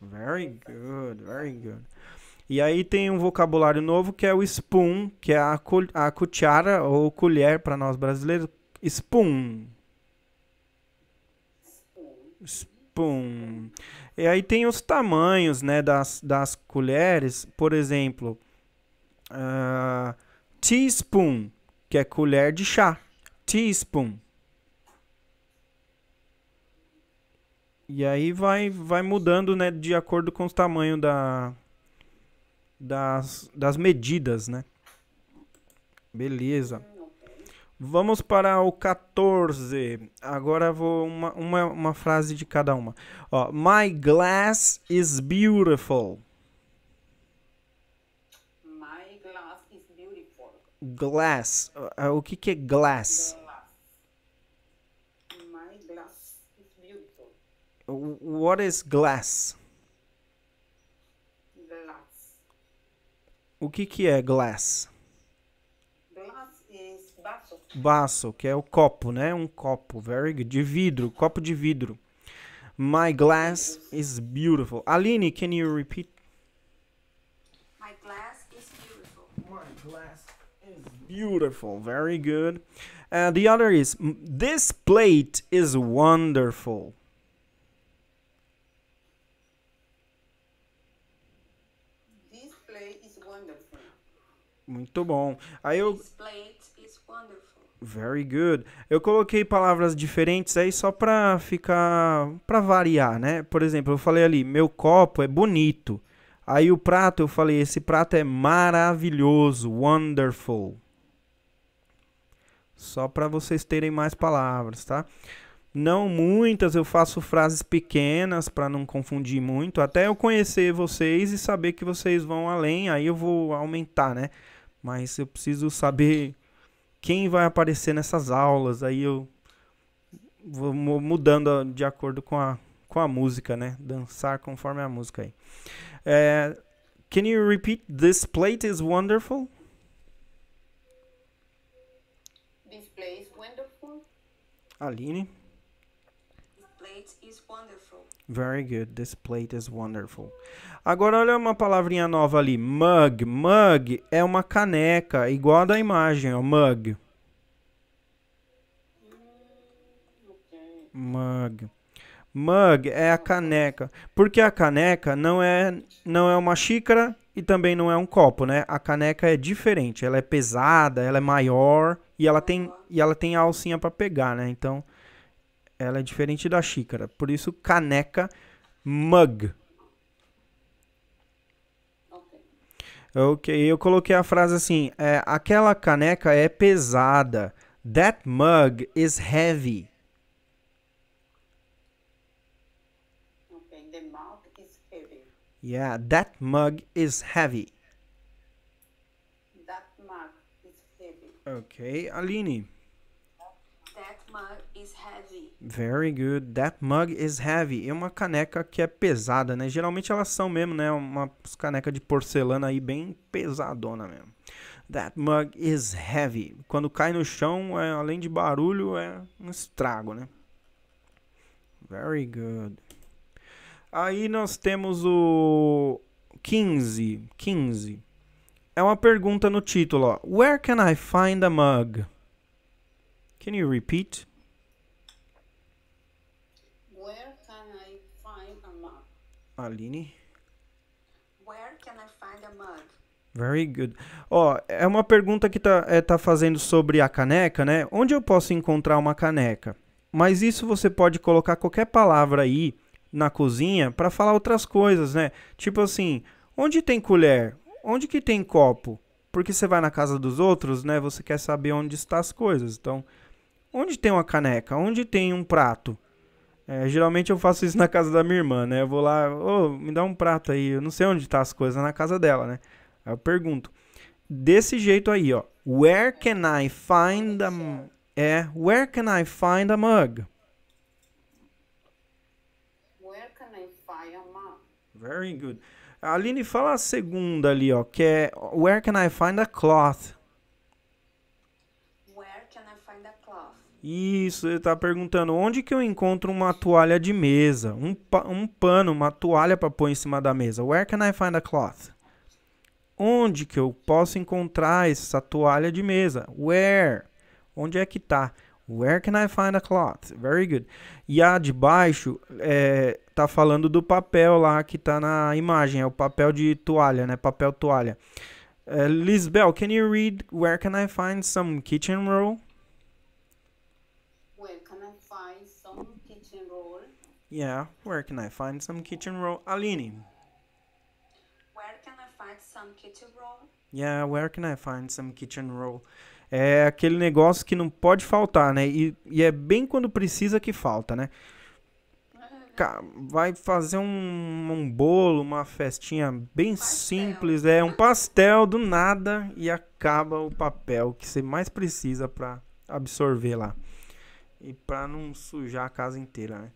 Very good, very good. E aí tem um vocabulário novo que é o spoon, que é a, col a cuchara ou colher para nós brasileiros. Spoon. Spoon. Pum. E aí tem os tamanhos, né, das, das colheres. Por exemplo, uh, teaspoon, que é colher de chá. Teaspoon. E aí vai, vai mudando, né, de acordo com o tamanho da, das, das medidas, né? Beleza. Vamos para o 14. Agora vou uma, uma, uma frase de cada uma. Ó, My glass is beautiful. My glass is beautiful. Glass. O que, que é glass? glass. My glass is beautiful. What is glass? Glass. O que, que é glass? baço, que é o copo, né? Um copo, very good, de vidro, copo de vidro. My glass is beautiful. Aline, can you repeat? My glass is beautiful. My glass is beautiful. Very good. Uh, the other is this plate is wonderful. This plate is wonderful. Muito bom. Aí eu This plate is wonderful. Very good. Eu coloquei palavras diferentes aí só para ficar. para variar, né? Por exemplo, eu falei ali, meu copo é bonito. Aí o prato, eu falei, esse prato é maravilhoso, wonderful. Só para vocês terem mais palavras, tá? Não muitas, eu faço frases pequenas para não confundir muito, até eu conhecer vocês e saber que vocês vão além, aí eu vou aumentar, né? Mas eu preciso saber quem vai aparecer nessas aulas. Aí eu vou mudando de acordo com a, com a música, né? Dançar conforme a música aí. É, can you repeat this plate is wonderful? This place is wonderful. Aline. Very good. This plate is wonderful. Agora olha uma palavrinha nova ali. Mug. Mug é uma caneca, igual a da imagem, ó. Mug. Mug. Mug é a caneca. Porque a caneca não é, não é uma xícara e também não é um copo, né? A caneca é diferente. Ela é pesada, ela é maior e ela tem, e ela tem a alcinha para pegar, né? Então ela é diferente da xícara. Por isso, caneca, mug. Ok, eu coloquei a frase assim: é, aquela caneca é pesada. That mug is heavy. Okay, the mug is heavy. Yeah, that mug is heavy. That mug is heavy. Ok, Aline mug is heavy. Very good. That mug is heavy. É uma caneca que é pesada, né? Geralmente elas são mesmo, né? Uma caneca de porcelana aí bem pesadona mesmo. That mug is heavy. Quando cai no chão, é, além de barulho, é um estrago, né? Very good. Aí nós temos o 15. 15. É uma pergunta no título, ó. Where can I find a mug? Can you repeat? Where can I find a mug? Aline. Where can I find a mug? Very good. Ó, oh, é uma pergunta que tá, é, tá fazendo sobre a caneca, né? Onde eu posso encontrar uma caneca? Mas isso você pode colocar qualquer palavra aí na cozinha para falar outras coisas, né? Tipo assim, onde tem colher? Onde que tem copo? Porque você vai na casa dos outros, né? Você quer saber onde estão as coisas. Então, onde tem uma caneca? Onde tem um prato? É, geralmente eu faço isso na casa da minha irmã, né? Eu vou lá, ô, oh, me dá um prato aí, eu não sei onde tá as coisas na casa dela, né? Aí eu pergunto. Desse jeito aí, ó. Where can I find a é Where can I find a mug? Where can I find a mug? Very good. A Aline fala a segunda ali, ó, que é Where can I find a cloth? Isso, ele tá perguntando onde que eu encontro uma toalha de mesa, um, pa um pano, uma toalha para pôr em cima da mesa. Where can I find a cloth? Onde que eu posso encontrar essa toalha de mesa? Where? Onde é que tá? Where can I find a cloth? Very good. E a de baixo é, tá falando do papel lá que tá na imagem, é o papel de toalha, né? Papel toalha. Uh, Lisbel, can you read where can I find some kitchen roll? Yeah, where can I find some kitchen roll? Aline. Where can I find some kitchen roll? Yeah, where can I find some kitchen roll? É aquele negócio que não pode faltar, né? E, e é bem quando precisa que falta, né? Uhum. Vai fazer um, um bolo, uma festinha bem pastel. simples, é um pastel do nada e acaba o papel que você mais precisa para absorver lá. E para não sujar a casa inteira, né?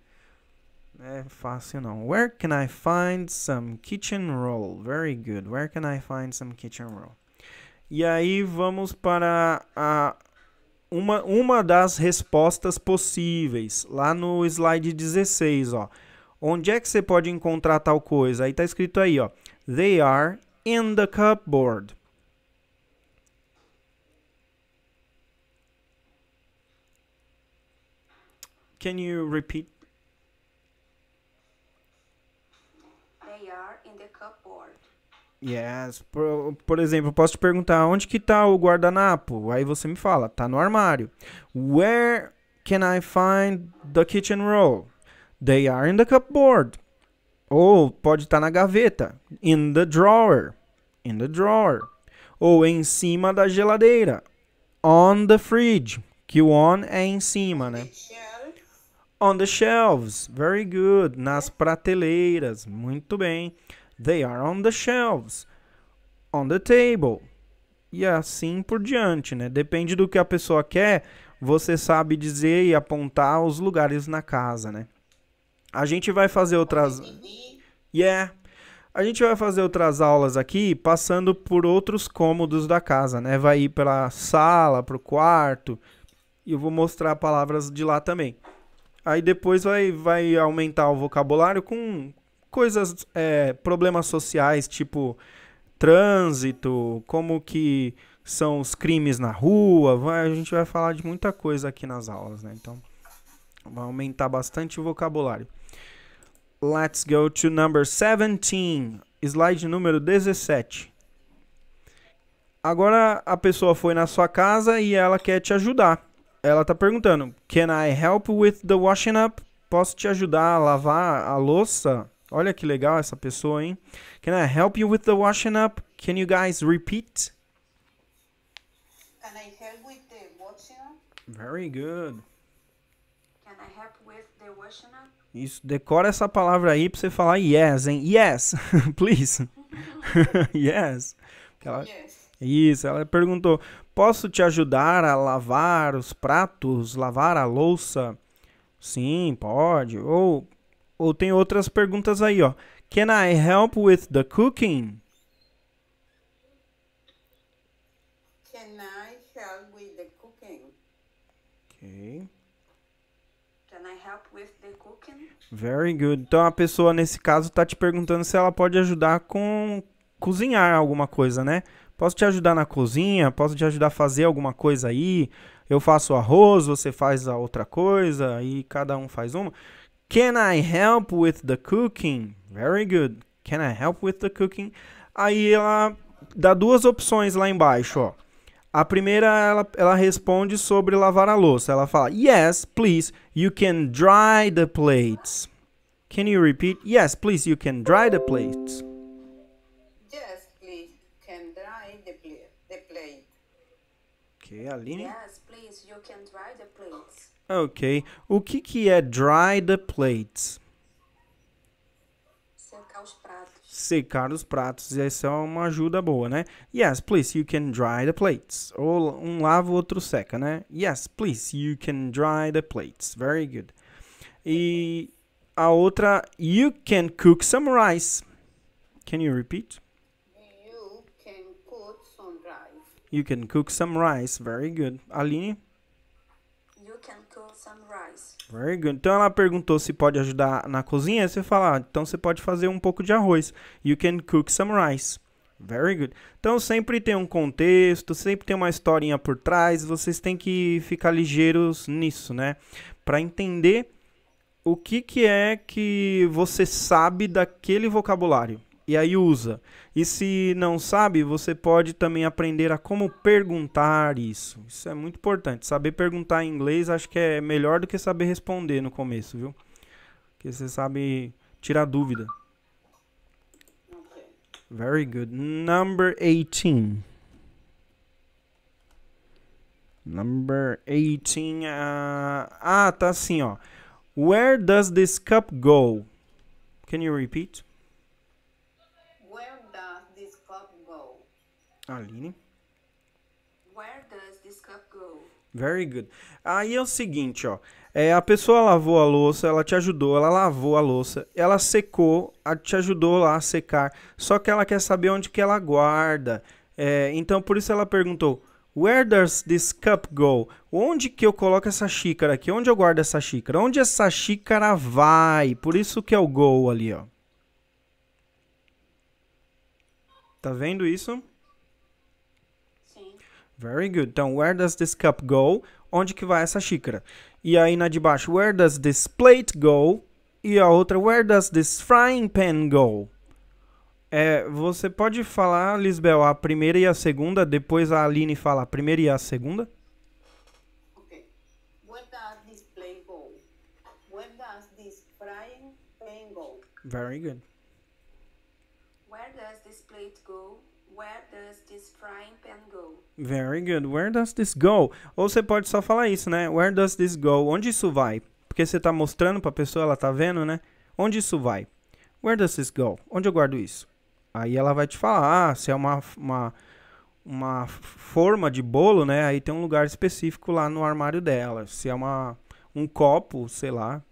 É fácil não. Where can I find some kitchen roll? Very good. Where can I find some kitchen roll? E aí vamos para a, uma, uma das respostas possíveis, lá no slide 16, ó. Onde é que você pode encontrar tal coisa? Aí tá escrito aí, ó. They are in the cupboard. Can you repeat Yes. Por, por exemplo, posso te perguntar onde que tá o guardanapo? Aí você me fala, tá no armário. Where can I find the kitchen roll? They are in the cupboard. Ou pode estar tá na gaveta. In the drawer. In the drawer. Ou em cima da geladeira. On the fridge. Que o on é em cima, né? On the shelves. Very good. Nas prateleiras. Muito bem. They are on the shelves, on the table. E assim por diante, né? Depende do que a pessoa quer, você sabe dizer e apontar os lugares na casa, né? A gente vai fazer outras. Yeah. A gente vai fazer outras aulas aqui passando por outros cômodos da casa, né? Vai ir pela sala, pro quarto. E eu vou mostrar palavras de lá também. Aí depois vai, vai aumentar o vocabulário com coisas, é, problemas sociais, tipo trânsito, como que são os crimes na rua, a gente vai falar de muita coisa aqui nas aulas, né? Então, vai aumentar bastante o vocabulário. Let's go to number 17, slide número 17. Agora a pessoa foi na sua casa e ela quer te ajudar. Ela tá perguntando: "Can I help with the washing up?" Posso te ajudar a lavar a louça? Olha que legal essa pessoa, hein? Can I help you with the washing up? Can you guys repeat? Can I help with the washing up? Very good. Can I help with the washing up? Isso, decora essa palavra aí pra você falar yes, hein? Yes, please. yes. Ela, yes. Isso, ela perguntou: Posso te ajudar a lavar os pratos, lavar a louça? Sim, pode. Ou ou tem outras perguntas aí, ó. Can I help with the cooking? Can I help with the cooking? Okay. Can I help with the cooking? Very good. Então a pessoa nesse caso está te perguntando se ela pode ajudar com cozinhar alguma coisa, né? Posso te ajudar na cozinha? Posso te ajudar a fazer alguma coisa aí? Eu faço arroz, você faz a outra coisa e cada um faz uma. Can I help with the cooking? Very good. Can I help with the cooking? Aí ela dá duas opções lá embaixo, ó. A primeira ela, ela responde sobre lavar a louça. Ela fala: Yes, please, you can dry the plates. Can you repeat? Yes, please, you can dry the plates. Yes, please, can dry the, pl the plate. Okay, Aline. Yes, please, you can dry the plate. Ok. O que, que é dry the plates? Secar os pratos. Secar os pratos. Essa é uma ajuda boa, né? Yes, please, you can dry the plates. Ou um lava, o outro seca, né? Yes, please, you can dry the plates. Very good. E a outra, you can cook some rice. Can you repeat? You can cook some rice. You can cook some rice. Very good. Aline? good. Então ela perguntou se pode ajudar na cozinha. Você fala, ah, então você pode fazer um pouco de arroz. You can cook some rice. Very good. Então sempre tem um contexto, sempre tem uma historinha por trás. Vocês têm que ficar ligeiros nisso, né? Para entender o que, que é que você sabe daquele vocabulário e aí usa. E se não sabe, você pode também aprender a como perguntar isso. Isso é muito importante. Saber perguntar em inglês acho que é melhor do que saber responder no começo, viu? Porque você sabe tirar dúvida. Very good. Number 18. Number 18. Uh, ah, ah, tá assim, ó. Where does this cup go? Can you repeat? Aline. Where does this cup go? Very good. Aí é o seguinte, ó. É, a pessoa lavou a louça, ela te ajudou, ela lavou a louça, ela secou, a, te ajudou lá a secar. Só que ela quer saber onde que ela guarda. É, então por isso ela perguntou: Where does this cup go? Onde que eu coloco essa xícara aqui? Onde eu guardo essa xícara? Onde essa xícara vai? Por isso que é o go ali, ó. Tá vendo isso? Very good. Então, where does this cup go? Onde que vai essa xícara? E aí na de baixo, where does this plate go? E a outra, where does this frying pan go? É, você pode falar, Lisbel, a primeira e a segunda, depois a Aline fala a primeira e a segunda? Where does this plate go? Where does this frying pan go? Very good. Where does this plate go? Where does this frying pan go? Very good. Where does this go? Ou você pode só falar isso, né? Where does this go? Onde isso vai? Porque você está mostrando para a pessoa, ela está vendo, né? Onde isso vai? Where does this go? Onde eu guardo isso? Aí ela vai te falar, ah, se é uma, uma, uma forma de bolo, né? Aí tem um lugar específico lá no armário dela. Se é uma, um copo, sei lá,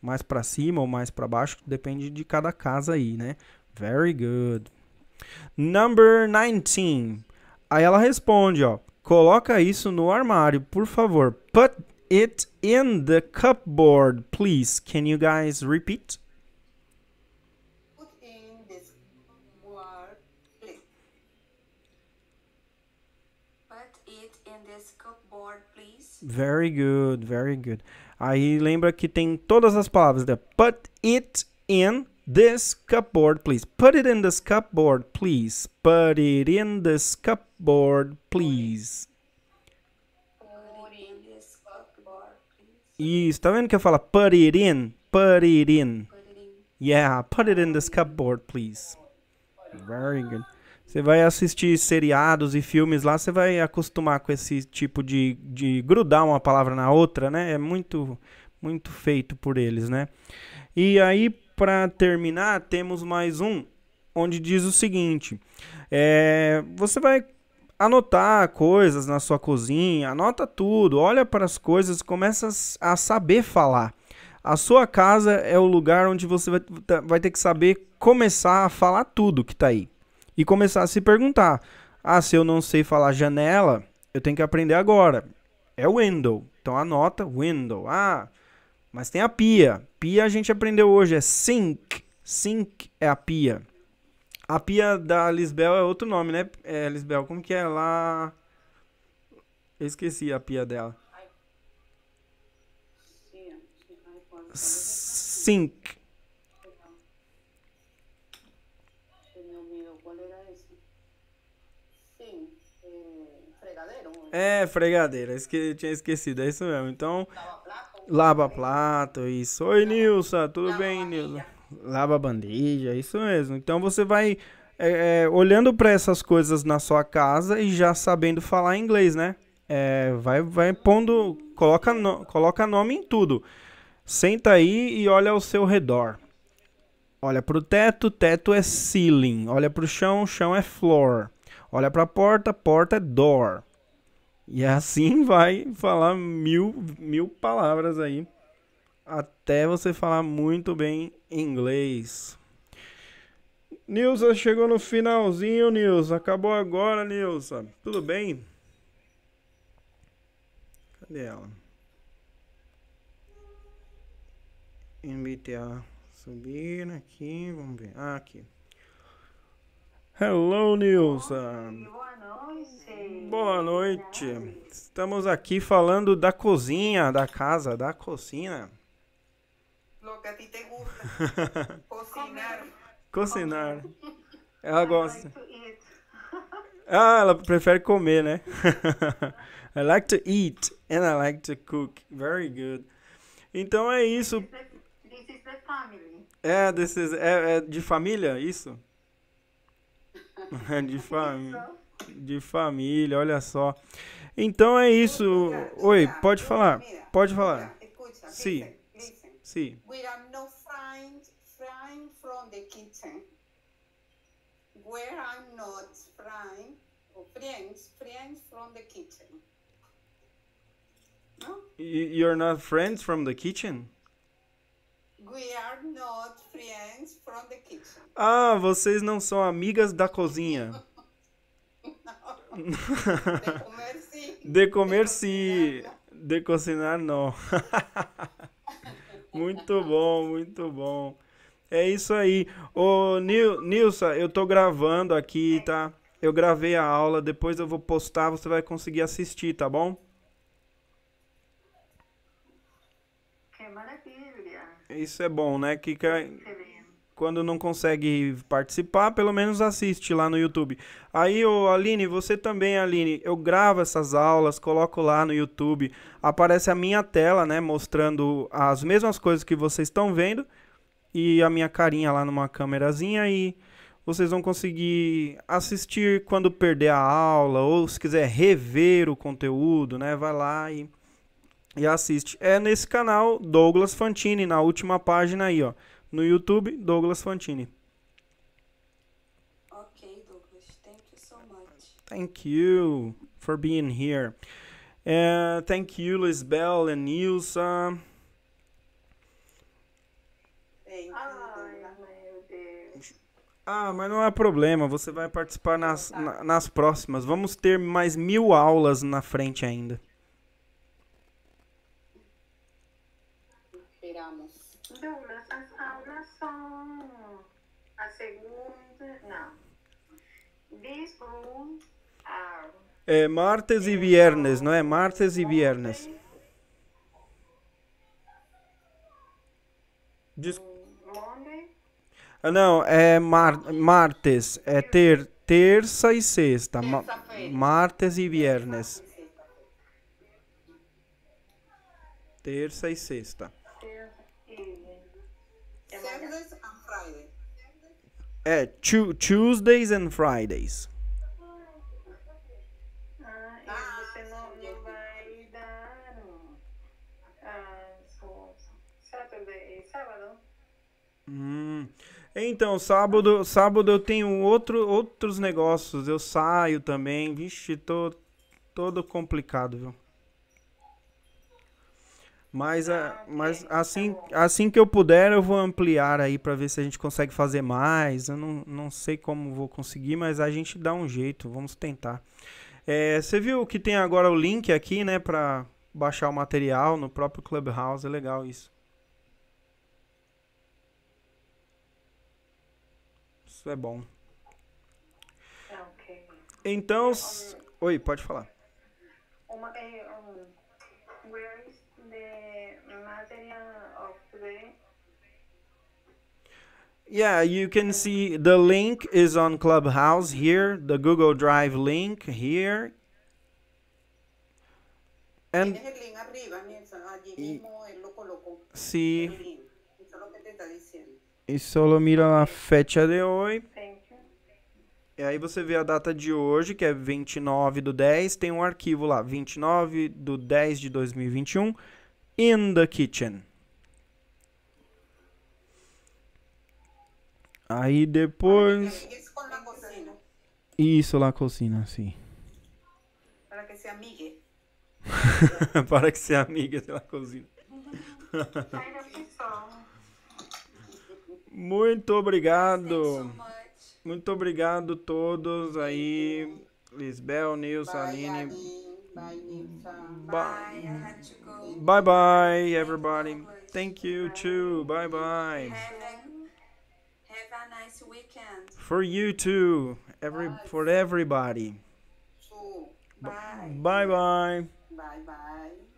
mais para cima ou mais para baixo, depende de cada casa aí, né? Very good. Number 19. Aí ela responde, ó. Coloca isso no armário, por favor. Put it in the cupboard, please. Can you guys repeat? Put in this cupboard, please. Put it in this cupboard, please. Very good, very good. Aí lembra que tem todas as palavras da né? put it in this cupboard, please. Put it in this cupboard, please. Put it in this cupboard, please. Isso, tá vendo que eu falo put it in? Put it in. Yeah, put it in this cupboard, please. Very good. Você vai assistir seriados e filmes lá, você vai acostumar com esse tipo de, de grudar uma palavra na outra, né? É muito, muito feito por eles, né? E aí, para terminar, temos mais um onde diz o seguinte: é, você vai anotar coisas na sua cozinha, anota tudo, olha para as coisas, começa a saber falar. A sua casa é o lugar onde você vai, tá, vai ter que saber começar a falar tudo que está aí e começar a se perguntar: ah, se eu não sei falar janela, eu tenho que aprender agora. É window. Então anota window. Ah, mas tem a pia. Pia a gente aprendeu hoje, é sink. Sink é a pia. A pia da Lisbel é outro nome, né? É, Lisbel, como que é lá? Eu esqueci a pia dela. Sink. É, fregadeira. Esque... Tinha esquecido, é isso mesmo. Então. Lava plato, isso. Oi, Nilson, tudo Lava bem, Nilson? Lava bandeja, isso mesmo. Então você vai é, é, olhando para essas coisas na sua casa e já sabendo falar inglês, né? É, vai, vai pondo, coloca, no, coloca nome em tudo. Senta aí e olha ao seu redor. Olha para o teto, teto é ceiling. Olha para o chão, chão é floor. Olha para a porta, porta é door. E assim vai falar mil, mil palavras aí, até você falar muito bem inglês. Nilza chegou no finalzinho, Nilza. Acabou agora, Nilza. Tudo bem? Cadê ela? MBTA subir aqui, vamos ver. Ah, aqui. Hello, Nilson. Boa noite. Estamos aqui falando da cozinha, da casa, da cocina. Cocinar. Ela gosta. Ah, ela prefere comer, né? I like to eat and I like to cook. Very good. Então é isso. This is the family. É, this is, é, é de família, isso? de então. família. De família, olha só. Então é então, isso. Então, Oi, é pode falar. Pode falar. Sim. Sim. We are not flying, flying from the kitchen. Where I'm not flying, friends, friends from the kitchen. No? You're not friends from the kitchen? We are not friends from the kitchen. Ah, vocês não são amigas da cozinha. não. De comer sim. De comer sim. De cozinhar não. muito bom, muito bom. É isso aí. Ô, Nil, Nilsa, eu tô gravando aqui, é. tá? Eu gravei a aula, depois eu vou postar, você vai conseguir assistir, tá bom? Isso é bom, né? Que é quando não consegue participar, pelo menos assiste lá no YouTube. Aí, ô Aline, você também, Aline, eu gravo essas aulas, coloco lá no YouTube, aparece a minha tela, né, mostrando as mesmas coisas que vocês estão vendo e a minha carinha lá numa câmerazinha e vocês vão conseguir assistir quando perder a aula ou se quiser rever o conteúdo, né, vai lá e e assiste. É nesse canal Douglas Fantini, na última página aí, ó. No YouTube, Douglas Fantini. Ok, Douglas. Thank you so much. Thank you for being here. Uh, thank you, Lisbel and Nilsa. Thank you. Ah, mas não há problema, você vai participar nas, então tá. na, nas próximas. Vamos ter mais mil aulas na frente ainda. Então, a segunda. Não. This rooms are. É martes e viernes, não é? Martes e viernes. Des... Ah, não, é mar... martes. É ter... terça e sexta. Ma... Martes e viernes. Terça e sexta. É, é Tuesdays and Fridays. Ah, ah você não, vai dar ah, Saturday, sábado? Hum. Então, sábado, sábado eu tenho outro, outros negócios, eu saio também. Vixe, tô todo complicado, viu? Mas, a, ah, ah, mas tá assim, assim que eu puder, eu vou ampliar aí para ver se a gente consegue fazer mais. Eu não, não sei como vou conseguir, mas a gente dá um jeito, vamos tentar. É, você viu que tem agora o link aqui, né, para baixar o material no próprio Clubhouse, é legal isso. Isso é bom. Ah, então, oi, pode falar. Uma, é, um, Arsenal of Today. Yeah, you can see the link is on Clubhouse here, the Google Drive link here. And sí. E solo mira a fecha de hoje. E aí você vê a data de hoje, que é 29 do 10, tem um arquivo lá, 29 do 10 de 2021 in the kitchen. Aí depois. Isso, lá cocina, sim. Para que se amigue. Para que se amiga, da cozinha Muito obrigado. Muito obrigado todos aí. Lisbel, Nilson, Aline. Bye. Bye bye, everybody. Thank you too. Bye bye. Have a nice weekend. For you too. Every for everybody. Bye bye. Bye bye.